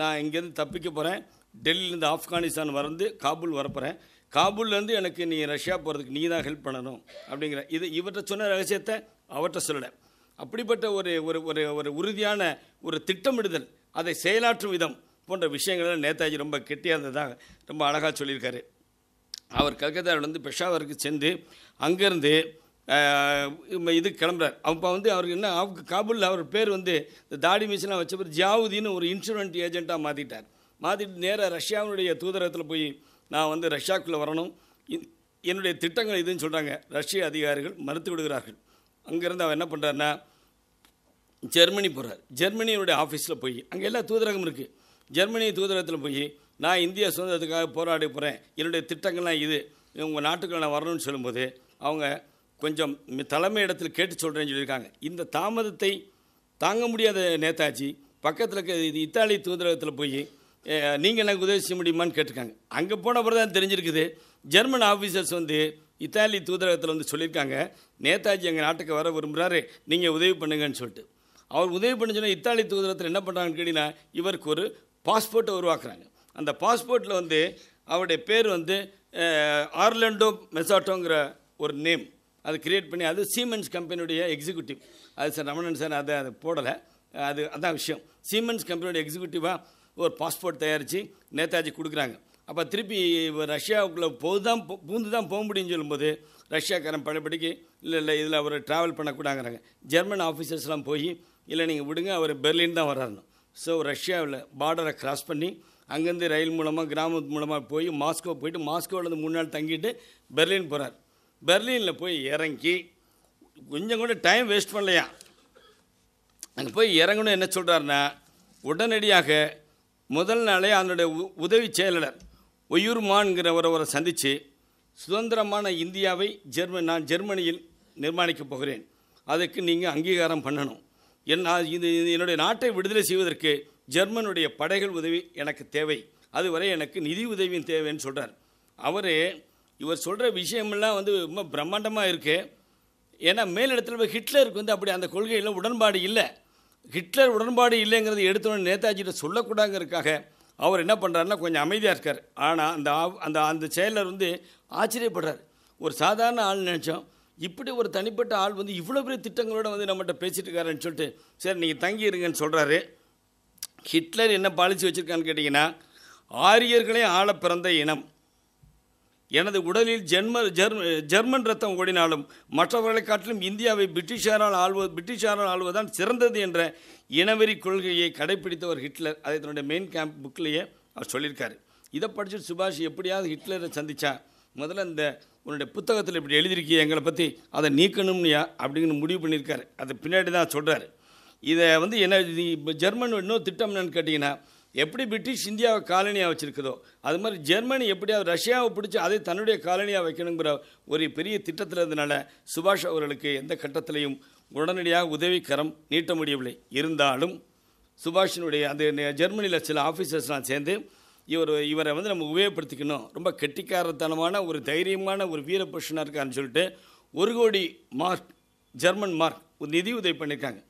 Speaker 2: நான் இங்கேருந்து தப்பிக்க போகிறேன் டெல்லியிலேருந்து ஆப்கானிஸ்தான் வரந்து காபூல் வரப்போகிறேன் காபூல்லேருந்து எனக்கு நீ ரஷ்யா போகிறதுக்கு நீ தான் ஹெல்ப் பண்ணணும் அப்படிங்கிற இது இவர்கிட்ட சொன்ன ரகசியத்தை அவர்கிட்ட சொல்லலை அப்படிப்பட்ட ஒரு ஒரு ஒரு ஒரு உறுதியான ஒரு திட்டமிடுதல் அதை செயலாற்றும் விதம் போன்ற விஷயங்கள்லாம் நேதாஜி ரொம்ப கெட்டியாக இருந்ததாக ரொம்ப அழகாக சொல்லியிருக்காரு அவர் கல்கத்தாவிலேருந்து பெஷாவருக்கு சென்று அங்கேருந்து இது கிளம்புறார் அப்போ வந்து அவருக்கு என்ன அவருக்கு காபூலில் அவர் பேர் வந்து இந்த தாடி மிஷினாக வச்சப்போ ஜாவுதின்னு ஒரு இன்சூரன்ஸ் ஏஜெண்ட்டாக மாற்றிட்டார் மாற்றிட்டு நேராக ரஷ்யாவினுடைய தூதரகத்தில் போய் நான் வந்து ரஷ்யாவுக்குள்ளே வரணும் என்னுடைய திட்டங்கள் இதுன்னு சொல்கிறாங்க ரஷ்ய அதிகாரிகள் மறுத்து விடுகிறார்கள் அங்கேருந்து அவர் என்ன பண்ணுறாருன்னா ஜெர்மனி போகிறார் ஜெர்மனியினுடைய ஆஃபீஸில் போய் அங்கே எல்லாம் தூதரகம் இருக்குது ஜெர்மனி தூதரகத்தில் போய் நான் இந்தியா சுதந்திரத்துக்காக போராடி போகிறேன் என்னுடைய திட்டங்கள்லாம் இது உங்கள் நாட்டுக்குள்ள நான் வரணும்னு சொல்லும்போது அவங்க கொஞ்சம் தலைமை இடத்தில் கேட்டு சொல்கிறேன்னு சொல்லியிருக்காங்க இந்த தாமதத்தை தாங்க முடியாத நேதாஜி பக்கத்தில் இருக்க இது இத்தாலி தூதரகத்தில் போய் நீங்கள் எனக்கு உதவி செய்ய முடியுமான்னு கேட்டிருக்காங்க அங்கே போன பிறகு தான் தெரிஞ்சிருக்குது ஜெர்மன் ஆஃபீஸர்ஸ் வந்து இத்தாலி தூதரகத்தில் வந்து சொல்லியிருக்காங்க நேதாஜி எங்கள் நாட்டுக்கு வர விரும்புகிறாரு நீங்கள் உதவி பண்ணுங்கன்னு சொல்லிட்டு அவர் உதவி பண்ண சொன்னால் இத்தாலி தூதரகத்தில் என்ன பண்ணுறாங்கன்னு கேட்டிங்கன்னா இவருக்கு ஒரு பாஸ்போர்ட்டை உருவாக்குறாங்க அந்த பாஸ்போர்ட்டில் வந்து அவருடைய பேர் வந்து ஆர்லண்டோ மெசாட்டோங்கிற ஒரு நேம் அது கிரியேட் பண்ணி அது சீமெண்ட்ஸ் கம்பெனியுடைய எக்ஸிக்யூட்டிவ் அது சார் ரமணன் சார் அதை அதை போடலை அது அதான் விஷயம் சீமெண்ட்ஸ் கம்பெனியோட எக்ஸிக்யூட்டிவாக ஒரு பாஸ்போர்ட் தயாரித்து நேதாஜி கொடுக்குறாங்க அப்போ திருப்பி ரஷ்யாவுக்குள்ளே போது தான் பூந்து தான் போக முடியும்னு சொல்லும்போது ரஷ்யாக்காரன் பழப்படிக்கு இல்லை இல்லை இதில் அவர் ட்ராவல் பண்ணக்கூடாங்கிறாங்க ஜெர்மன் ஆஃபீஸர்ஸ்லாம் போய் இல்லை நீங்கள் விடுங்க அவர் பெர்லின் தான் வராருணும் ஸோ ரஷ்யாவில் பார்டரை கிராஸ் பண்ணி அங்கேருந்து ரயில் மூலமாக கிராமத்து மூலமாக போய் மாஸ்கோ போயிட்டு மாஸ்கோவிலேருந்து மூணு நாள் தங்கிட்டு பெர்லின் போகிறார் பெர்லினில் போய் இறங்கி கொஞ்சம் கூட டைம் வேஸ்ட் பண்ணலையா அங்கே போய் இறங்கணும் என்ன சொல்கிறாருன்னா உடனடியாக முதல் நாளே அதனுடைய உதவி செயலாளர் ஒயூர்மான்கிறவரை சந்தித்து சுதந்திரமான இந்தியாவை ஜெர்மன் நான் ஜெர்மனியில் நிர்மாணிக்கப் போகிறேன் அதுக்கு நீங்கள் அங்கீகாரம் பண்ணணும் என் இது என்னுடைய நாட்டை விடுதலை செய்வதற்கு ஜெர்மனுடைய படைகள் உதவி எனக்கு தேவை அதுவரை எனக்கு நிதி உதவியும் தேவைன்னு சொல்கிறார் அவர் இவர் சொல்கிற விஷயமெல்லாம் வந்து ரொம்ப பிரம்மாண்டமாக இருக்குது ஏன்னா மேலிடத்தில் போய் ஹிட்லருக்கு வந்து அப்படி அந்த கொள்கையில் உடன்பாடு இல்லை ஹிட்லர் உடன்பாடு இல்லைங்கிறது எடுத்தோன்னு நேதாஜிகிட்ட சொல்லக்கூடாங்கிறதுக்காக அவர் என்ன பண்ணுறாருன்னா கொஞ்சம் அமைதியாக இருக்கார் ஆனால் அந்த அந்த அந்த செயலர் வந்து ஆச்சரியப்படுறார் ஒரு சாதாரண ஆள் நினச்சோம் இப்படி ஒரு தனிப்பட்ட ஆள் வந்து இவ்வளோ பெரிய திட்டங்களோடு வந்து நம்மகிட்ட பேசிகிட்டு இருக்காருன்னு சொல்லிட்டு சரி நீங்கள் தங்கியிருங்கன்னு சொல்கிறாரு ஹிட்லர் என்ன பாலிசி வச்சுருக்கான்னு கேட்டிங்கன்னா ஆரியர்களே ஆள பிறந்த இனம் எனது உடலில் ஜென்ம ஜெர்மன் ரத்தம் ஓடினாலும் மற்றவர்களை காட்டிலும் இந்தியாவை பிரிட்டிஷாரால் ஆள்வ பிரிட்டிஷாரால் ஆள்வதுதான் சிறந்தது என்ற இனவெறி கொள்கையை கடைபிடித்தவர் ஹிட்லர் அதை தன்னுடைய மெயின் கேம்ப் புக்லேயே அவர் சொல்லியிருக்காரு இதை படிச்சுட்டு சுபாஷ் எப்படியாவது ஹிட்லரை சந்தித்தா முதல்ல இந்த உன்னுடைய புத்தகத்தில் இப்படி எழுதியிருக்கிய எங்களை பற்றி அதை நீக்கணும்னியா அப்படின்னு முடிவு பண்ணியிருக்காரு அதை பின்னாடி தான் சொல்கிறாரு இதை வந்து என்ன ஜெர்மன் இன்னும் திட்டம் என்னன்னு கேட்டிங்கன்னா எப்படி பிரிட்டிஷ் இந்தியாவை காலனியாக வச்சுருக்குதோ அது மாதிரி ஜெர்மனி எப்படி அவர் ரஷ்யாவை பிடிச்சி அதை தன்னுடைய காலனியாக வைக்கணுங்கிற ஒரு பெரிய திட்டத்தில் இருந்தனால சுபாஷ் அவர்களுக்கு எந்த கட்டத்திலையும் உடனடியாக உதவிக்கரம் நீட்ட முடியவில்லை இருந்தாலும் சுபாஷினுடைய அந்த ஜெர்மனியில் சில ஆஃபீஸர்ஸ்லாம் சேர்ந்து இவர் இவரை வந்து நம்ம உபயோகப்படுத்திக்கணும் ரொம்ப கெட்டிக்காரத்தனமான ஒரு தைரியமான ஒரு வீர புருஷனாக இருக்காருன்னு சொல்லிட்டு ஒரு கோடி மார்க் ஜெர்மன் மார்க் நிதி உதவி பண்ணியிருக்காங்க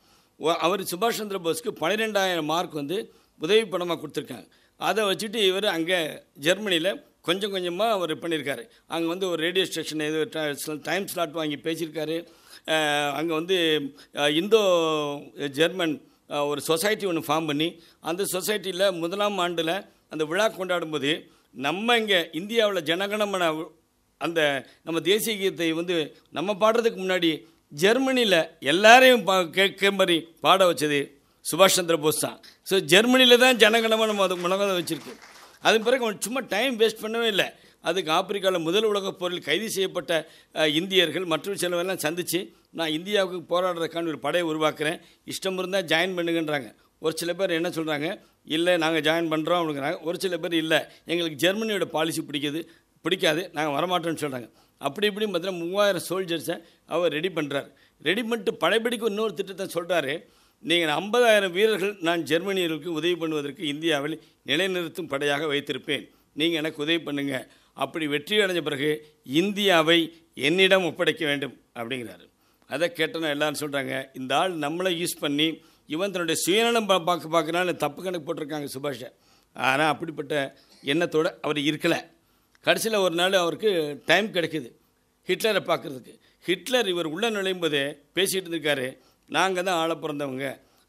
Speaker 2: அவர் சுபாஷ் சந்திர போஸ்க்கு பன்னிரெண்டாயிரம் மார்க் வந்து உதவி பணமாக கொடுத்துருக்காங்க அதை வச்சுட்டு இவர் அங்கே ஜெர்மனியில் கொஞ்சம் கொஞ்சமாக அவர் பண்ணியிருக்காரு அங்கே வந்து ஒரு ரேடியோ ஸ்டேஷன் எது டைம் ஸ்லாட் வாங்கி பேசியிருக்காரு அங்கே வந்து இந்தோ ஜெர்மன் ஒரு சொசைட்டி ஒன்று ஃபார்ம் பண்ணி அந்த சொசைட்டியில் முதலாம் ஆண்டில் அந்த விழா கொண்டாடும்போது நம்ம இங்கே இந்தியாவில் ஜனகணமன அந்த நம்ம தேசிய கீதத்தை வந்து நம்ம பாடுறதுக்கு முன்னாடி ஜெர்மனியில் எல்லாரையும் பா கேட்க மாதிரி பாட வச்சது சுபாஷ் சந்திர போஸ் தான் ஸோ ஜெர்மனியில் தான் ஜனகணமாக நம்ம அது வச்சுருக்கு அதன் பிறகு அவன் சும்மா டைம் வேஸ்ட் பண்ணவே இல்லை அதுக்கு ஆப்பிரிக்காவில் முதல் உலகப் போரில் கைது செய்யப்பட்ட இந்தியர்கள் மற்ற செலவெல்லாம் சந்தித்து நான் இந்தியாவுக்கு போராடுறதுக்கான ஒரு படையை உருவாக்குறேன் இஷ்டம் இருந்தால் ஜாயின் பண்ணுங்கன்றாங்க ஒரு சில பேர் என்ன சொல்கிறாங்க இல்லை நாங்கள் ஜாயின் பண்ணுறோம் அப்படிங்கிறாங்க ஒரு சில பேர் இல்லை எங்களுக்கு ஜெர்மனியோட பாலிசி பிடிக்குது பிடிக்காது நாங்கள் வரமாட்டோன்னு சொல்கிறாங்க அப்படி இப்படின்னு பார்த்தீங்கன்னா மூவாயிரம் சோல்ஜர்ஸை அவர் ரெடி பண்ணுறார் ரெடி பண்ணிட்டு படைப்பிடிக்கு இன்னொரு திட்டத்தை சொல்கிறாரு நீங்கள் ஐம்பதாயிரம் வீரர்கள் நான் ஜெர்மனியர்களுக்கு உதவி பண்ணுவதற்கு இந்தியாவில் நிலைநிறுத்தும் படையாக வைத்திருப்பேன் நீங்கள் எனக்கு உதவி பண்ணுங்கள் அப்படி வெற்றி அடைஞ்ச பிறகு இந்தியாவை என்னிடம் ஒப்படைக்க வேண்டும் அப்படிங்கிறாரு அதை கேட்டனா எல்லாரும் சொல்கிறாங்க இந்த ஆள் நம்மளை யூஸ் பண்ணி இவன் தன்னுடைய சுயநலம் பார்க்க பார்க்கனால தப்பு கணக்கு போட்டிருக்காங்க சுபாஷை ஆனால் அப்படிப்பட்ட எண்ணத்தோடு அவர் இருக்கலை கடைசியில் ஒரு நாள் அவருக்கு டைம் கிடைக்குது ஹிட்லரை பார்க்குறதுக்கு ஹிட்லர் இவர் உள்ளே நுழையும் போதே பேசிகிட்டு இருந்திருக்காரு நாங்கள் தான் ஆள பிறந்தவங்க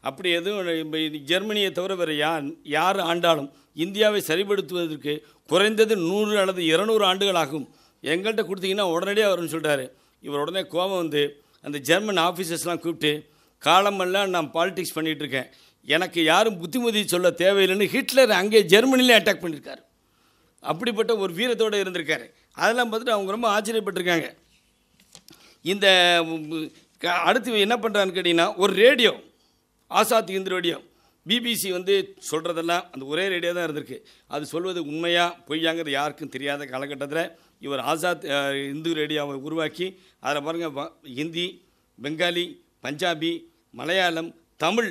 Speaker 2: அப்படி எதுவும் ஜெர்மனியை தவிர வேறு யார் யார் ஆண்டாலும் இந்தியாவை சரிபடுத்துவதற்கு குறைந்தது நூறு அல்லது இரநூறு ஆண்டுகள் ஆகும் எங்கள்கிட்ட கொடுத்தீங்கன்னா உடனடியாக வரும்னு சொல்கிறாரு இவர் உடனே கோபம் வந்து அந்த ஜெர்மன் ஆஃபீஸர்ஸ்லாம் கூப்பிட்டு காலமெல்லாம் நான் பாலிடிக்ஸ் பண்ணிகிட்ருக்கேன் எனக்கு யாரும் புத்திமதி சொல்ல தேவையில்லைன்னு ஹிட்லர் அங்கே ஜெர்மனிலே அட்டாக் பண்ணியிருக்காரு அப்படிப்பட்ட ஒரு வீரத்தோடு இருந்திருக்காரு அதெல்லாம் பார்த்துட்டு அவங்க ரொம்ப ஆச்சரியப்பட்டிருக்காங்க இந்த அடுத்து என்ன பண்ணுறான்னு கேட்டிங்கன்னா ஒரு radio Azad Hind radio BBC வந்து சொல்கிறதெல்லாம் அந்த ஒரே ரேடியோ தான் இருந்திருக்கு அது சொல்வது உண்மையாக பொய்யாங்கிறது யாருக்கும் தெரியாத காலகட்டத்தில் இவர் ஆசாத் இந்து ரேடியோவை உருவாக்கி அதில் பாருங்கள் ஹிந்தி பெங்காலி பஞ்சாபி மலையாளம் தமிழ்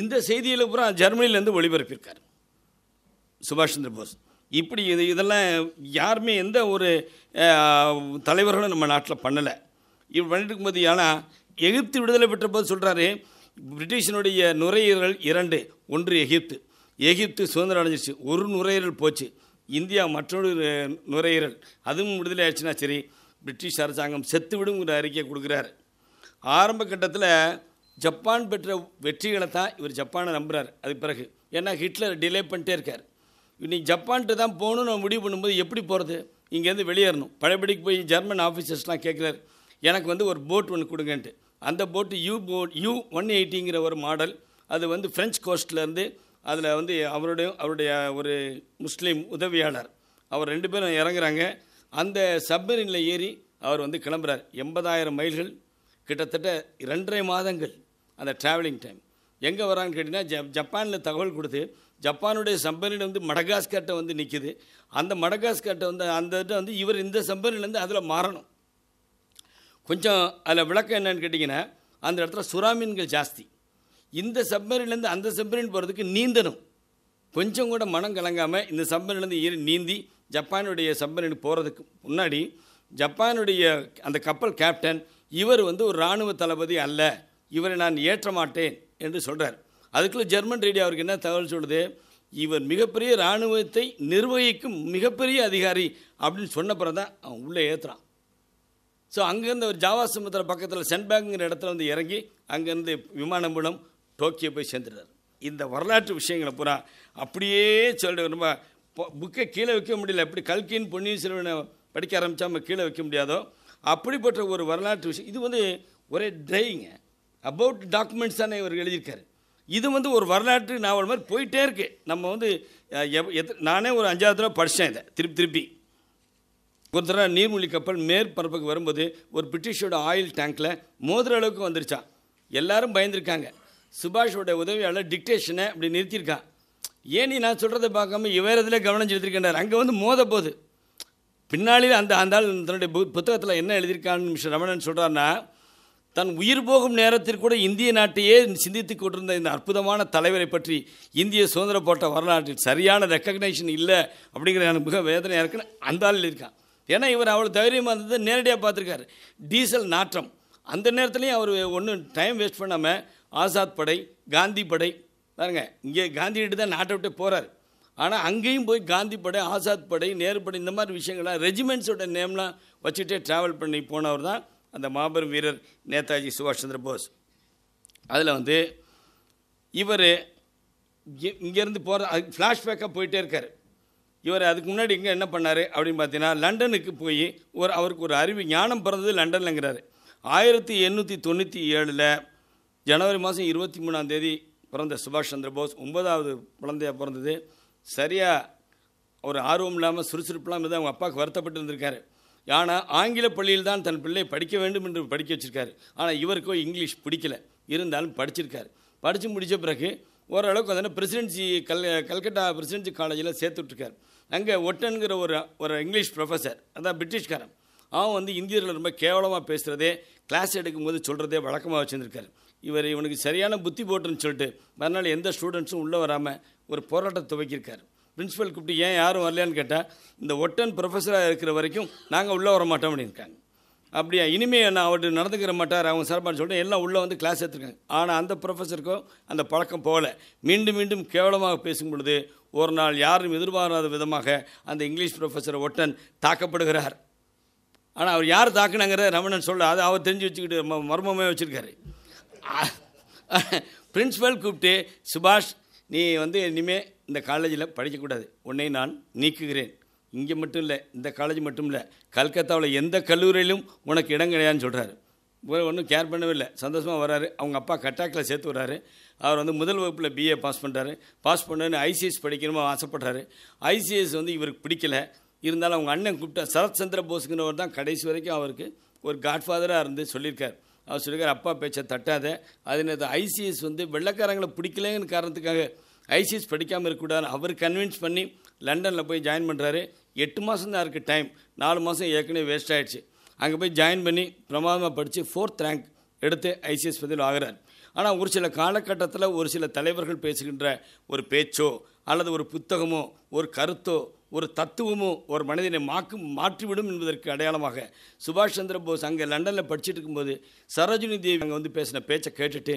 Speaker 2: இந்த செய்தியில் பூரா ஜெர்மனிலேருந்து ஒளிபரப்பியிருக்கார் சுபாஷ் சந்திர போஸ் இப்படி இது இதெல்லாம் யாருமே எந்த ஒரு தலைவர்களும் நம்ம நாட்டில் பண்ணலை இப்படி பண்ணிட்டு இருக்கும்போது ஏன்னா எகிப்து விடுதலை பெற்ற போது சொல்கிறாரு பிரிட்டிஷினுடைய நுரையீரல் இரண்டு ஒன்று எகிப்து எகிப்து சுதந்திரம் அடைஞ்சிருச்சு ஒரு நுரையீரல் போச்சு இந்தியா மற்றொரு நுரையீரல் அதுவும் விடுதலை ஆயிடுச்சுன்னா சரி பிரிட்டிஷ் அரசாங்கம் செத்து அறிக்கையை கொடுக்குறாரு ஆரம்ப கட்டத்தில் ஜப்பான் பெற்ற வெற்றிகளை தான் இவர் ஜப்பானை நம்புகிறார் அதுக்கு பிறகு ஏன்னா ஹிட்லர் டிலே பண்ணிட்டே இருக்கார் இன்னைக்கு ஜப்பான்ட்டு தான் போகணும்னு முடிவு பண்ணும்போது எப்படி போகிறது இங்கேருந்து வெளியேறணும் பழையபடிக்கு போய் ஜெர்மன் ஆஃபீஸர்ஸ்லாம் கேட்குறாரு எனக்கு வந்து ஒரு போட் ஒன்று கொடுங்கன்ட்டு அந்த boat U boat U one எயிட்டிங்கிற ஒரு மாடல் அது வந்து ஃப்ரெஞ்ச் கோஸ்ட்லேருந்து அதில் வந்து அவருடைய அவருடைய ஒரு முஸ்லீம் உதவியாளர் அவர் ரெண்டு பேரும் இறங்குறாங்க அந்த சப்மரீனில் ஏறி அவர் வந்து கிளம்புறார் எண்பதாயிரம் மைல்கள் கிட்டத்தட்ட ரெண்டரை மாதங்கள் அந்த ட்ராவலிங் டைம் எங்கே வரான்னு கேட்டிங்கன்னா ஜ ஜப்பானில் தகவல் கொடுத்து ஜப்பானுடைய சம்பரியில் வந்து மடகாஸ்கட்டை வந்து நிற்கிது அந்த மடகாஸ்கட்டை வந்து அந்த வந்து இவர் இந்த சம்பரிலேருந்து அதில் மாறணும் கொஞ்சம் அதில் விளக்கம் என்னென்னு கேட்டிங்கன்னா அந்த இடத்துல சுறாமீன்கள் ஜாஸ்தி இந்த சப்மரீன்லேருந்து அந்த சப்மரீன் போகிறதுக்கு நீந்தணும் கொஞ்சம் கூட மனம் கலங்காமல் இந்த சப்மரீன்லேருந்து ஏறி நீந்தி ஜப்பானுடைய சப்மரீன் போகிறதுக்கு முன்னாடி ஜப்பானுடைய அந்த கப்பல் கேப்டன் இவர் வந்து ஒரு இராணுவ தளபதி அல்ல இவரை நான் ஏற்ற மாட்டேன் என்று சொல்கிறார் அதுக்குள்ளே ஜெர்மன் ரேடியோ அவருக்கு என்ன தகவல் சொல்கிறது இவர் மிகப்பெரிய இராணுவத்தை நிர்வகிக்கும் மிகப்பெரிய அதிகாரி அப்படின்னு சொன்ன தான் அவன் உள்ளே ஏற்றுறான் ஸோ அங்கேருந்து ஒரு ஜாவா சமுத்திர பக்கத்தில் சென்பாங்குங்கிற இடத்துல வந்து இறங்கி அங்கேருந்து விமானம் மூலம் டோக்கியோ போய் சேர்ந்துட்டார் இந்த வரலாற்று விஷயங்களை பூரா அப்படியே சொல்ல ரொம்ப புக்கை கீழே வைக்க முடியல எப்படி கல்கின் பொன்னியின் செல்வனை படிக்க ஆரம்பித்தா நம்ம கீழே வைக்க முடியாதோ அப்படிப்பட்ட ஒரு வரலாற்று விஷயம் இது வந்து ஒரே ட்ரைங்க அபவுட் டாக்குமெண்ட்ஸ் தானே இவர் எழுதியிருக்காரு இது வந்து ஒரு வரலாற்று நாவல் மாதிரி போயிட்டே இருக்குது நம்ம வந்து நானே ஒரு அஞ்சாவது தடவை படித்தேன் இதை திருப்பி திருப்பி ஒரு தடவை நீர்மூழ்கி கப்பல் மேற்பரப்புக்கு வரும்போது ஒரு பிரிட்டிஷோட ஆயில் டேங்க்கில் மோதுற அளவுக்கு வந்துருச்சான் எல்லாரும் பயந்துருக்காங்க சுபாஷோட உதவியாளர் டிக்டேஷனை அப்படி நிறுத்தியிருக்கான் ஏன் நீ நான் சொல்கிறத பார்க்காம இவர் இதில் கவனம் செலுத்திருக்கின்றார் அங்கே வந்து மோத போகுது பின்னாளில் அந்த அந்த ஆள் தன்னுடைய புத்தகத்தில் என்ன எழுதியிருக்கான்னு மிஸ்டர் ரமணன் சொல்கிறார்னா தன் உயிர் போகும் நேரத்தில் கூட இந்திய நாட்டையே சிந்தித்து கொண்டிருந்த இந்த அற்புதமான தலைவரை பற்றி இந்திய சுதந்திர போட்ட வரலாற்றில் சரியான ரெக்கக்னேஷன் இல்லை அப்படிங்கிற எனக்கு மிக வேதனையாக இருக்குன்னு அந்த ஆள் இருக்கான் ஏன்னா இவர் அவ்வளோ தைரியமாக இருந்தது நேரடியாக பார்த்துருக்காரு டீசல் நாற்றம் அந்த நேரத்துலையும் அவர் ஒன்றும் டைம் வேஸ்ட் பண்ணாமல் ஆசாத் படை காந்தி படை பாருங்க இங்கே கிட்ட தான் நாட்டை விட்டு போகிறார் ஆனால் அங்கேயும் போய் காந்தி படை ஆசாத் படை நேரு படை இந்த மாதிரி விஷயங்கள்லாம் ரெஜிமெண்ட்ஸோட நேம்லாம் வச்சுட்டே ட்ராவல் பண்ணி போனவர் தான் அந்த மாபெரும் வீரர் நேதாஜி சுபாஷ் சந்திர போஸ் அதில் வந்து இவர் இங்கேருந்து போகிற ஃப்ளாஷ்பேக்காக போயிட்டே இருக்கார் இவர் அதுக்கு முன்னாடி இங்கே என்ன பண்ணார் அப்படின்னு பார்த்தீங்கன்னா லண்டனுக்கு போய் ஒரு அவருக்கு ஒரு அறிவு ஞானம் பிறந்தது லண்டன்லங்கிறாரு ஆயிரத்தி எண்ணூற்றி தொண்ணூற்றி ஏழில் ஜனவரி மாதம் இருபத்தி மூணாம் தேதி பிறந்த சுபாஷ் சந்திர போஸ் ஒன்பதாவது குழந்தையாக பிறந்தது சரியாக ஒரு ஆர்வம் இல்லாமல் சுறுசுறுப்பெல்லாம் இருந்து அவங்க அப்பாவுக்கு வருத்தப்பட்டு இருந்திருக்காரு ஆனால் ஆங்கில பள்ளியில் தான் தன் பிள்ளை படிக்க வேண்டும் என்று படிக்க வச்சுருக்காரு ஆனால் இவருக்கோ இங்கிலீஷ் பிடிக்கல இருந்தாலும் படிச்சிருக்காரு படித்து முடித்த பிறகு ஓரளவுக்கு வந்து பிரசிடென்சி கல் கல்கட்டா பிரசிடென்சி காலேஜில் சேர்த்துட்ருக்காரு அங்கே ஒட்டனுங்கிற ஒரு ஒரு இங்கிலீஷ் ப்ரொஃபஸர் அதான் பிரிட்டிஷ்காரன் அவன் வந்து இந்தியர்கள் ரொம்ப கேவலமாக பேசுகிறதே கிளாஸ் எடுக்கும்போது சொல்கிறதே வழக்கமாக வச்சுருந்துருக்காரு இவர் இவனுக்கு சரியான புத்தி போட்டுன்னு சொல்லிட்டு மறுநாள் எந்த ஸ்டூடெண்ட்ஸும் உள்ளே வராமல் ஒரு போராட்டத்தை துவக்கியிருக்காரு பிரின்ஸிபல் கூப்பிட்டு ஏன் யாரும் வரலையான்னு கேட்டால் இந்த ஒட்டன் ப்ரொஃபஸராக இருக்கிற வரைக்கும் நாங்கள் உள்ளே வர மாட்டோம் இருக்காங்க அப்படியா இனிமேல் நான் அவர்கிட்ட நடந்துக்கிற மாட்டார் அவங்க சார்பான்னு சொல்லிட்டு எல்லாம் உள்ளே வந்து கிளாஸ் எடுத்துருக்காங்க ஆனால் அந்த ப்ரொஃபஸருக்கும் அந்த பழக்கம் போகலை மீண்டும் மீண்டும் கேவலமாக பேசும் பொழுது ஒரு நாள் யாரும் எதிர்பாராத விதமாக அந்த இங்கிலீஷ் ப்ரொஃபஸர் ஒட்டன் தாக்கப்படுகிறார் ஆனால் அவர் யார் தாக்குனாங்கிற ரமணன் சொல்ல அது அவர் தெரிஞ்சு வச்சுக்கிட்டு மர்மமே வச்சுருக்காரு பிரின்ஸ்பல் கூப்பிட்டு சுபாஷ் நீ வந்து இனிமேல் இந்த காலேஜில் படிக்கக்கூடாது உன்னை நான் நீக்குகிறேன் இங்கே மட்டும் இல்லை இந்த காலேஜ் மட்டும் இல்லை கல்கத்தாவில் எந்த கல்லூரியிலும் உனக்கு இடம் கிடையாதுன்னு சொல்கிறாரு ஒன்றும் கேர் பண்ணவே இல்லை சந்தோஷமாக வராரு அவங்க அப்பா கட்டாக்கில் சேர்த்து வர்றாரு அவர் வந்து முதல் வகுப்பில் பிஏ பாஸ் பண்ணுறாரு பாஸ் பண்ணுன்னு ஐசிஎஸ் படிக்கணுமோ ஆசைப்படுறாரு ஐசிஎஸ் வந்து இவருக்கு பிடிக்கலை இருந்தாலும் அவங்க அண்ணன் கூப்பிட்டா சரத் சந்திர போஸுங்கிறவர் தான் கடைசி வரைக்கும் அவருக்கு ஒரு காட்ஃபாதராக இருந்து சொல்லியிருக்கார் அவர் சொல்லியிருக்கார் அப்பா பேச்சை தட்டாத அது ஐசிஎஸ் வந்து வெள்ளக்காரங்களை பிடிக்கலங்கிற காரணத்துக்காக ஐசிஎஸ் படிக்காமல் இருக்கக்கூடாது அவர் கன்வின்ஸ் பண்ணி லண்டனில் போய் ஜாயின் பண்ணுறாரு எட்டு மாதம் தான் இருக்குது டைம் நாலு மாதம் ஏற்கனவே வேஸ்ட் ஆகிடுச்சு அங்கே போய் ஜாயின் பண்ணி பிரமாதமாக படித்து ஃபோர்த் ரேங்க் எடுத்து ஐசிஎஸ் பதில் ஆகிறார் ஆனால் ஒரு சில காலகட்டத்தில் ஒரு சில தலைவர்கள் பேசுகின்ற ஒரு பேச்சோ அல்லது ஒரு புத்தகமோ ஒரு கருத்தோ ஒரு தத்துவமோ ஒரு மனிதனை மாக்கு மாற்றிவிடும் என்பதற்கு அடையாளமாக சுபாஷ் சந்திர போஸ் அங்கே லண்டனில் படிச்சுட்டு இருக்கும்போது சரோஜினி தேவி அங்கே வந்து பேசின பேச்சை கேட்டுட்டு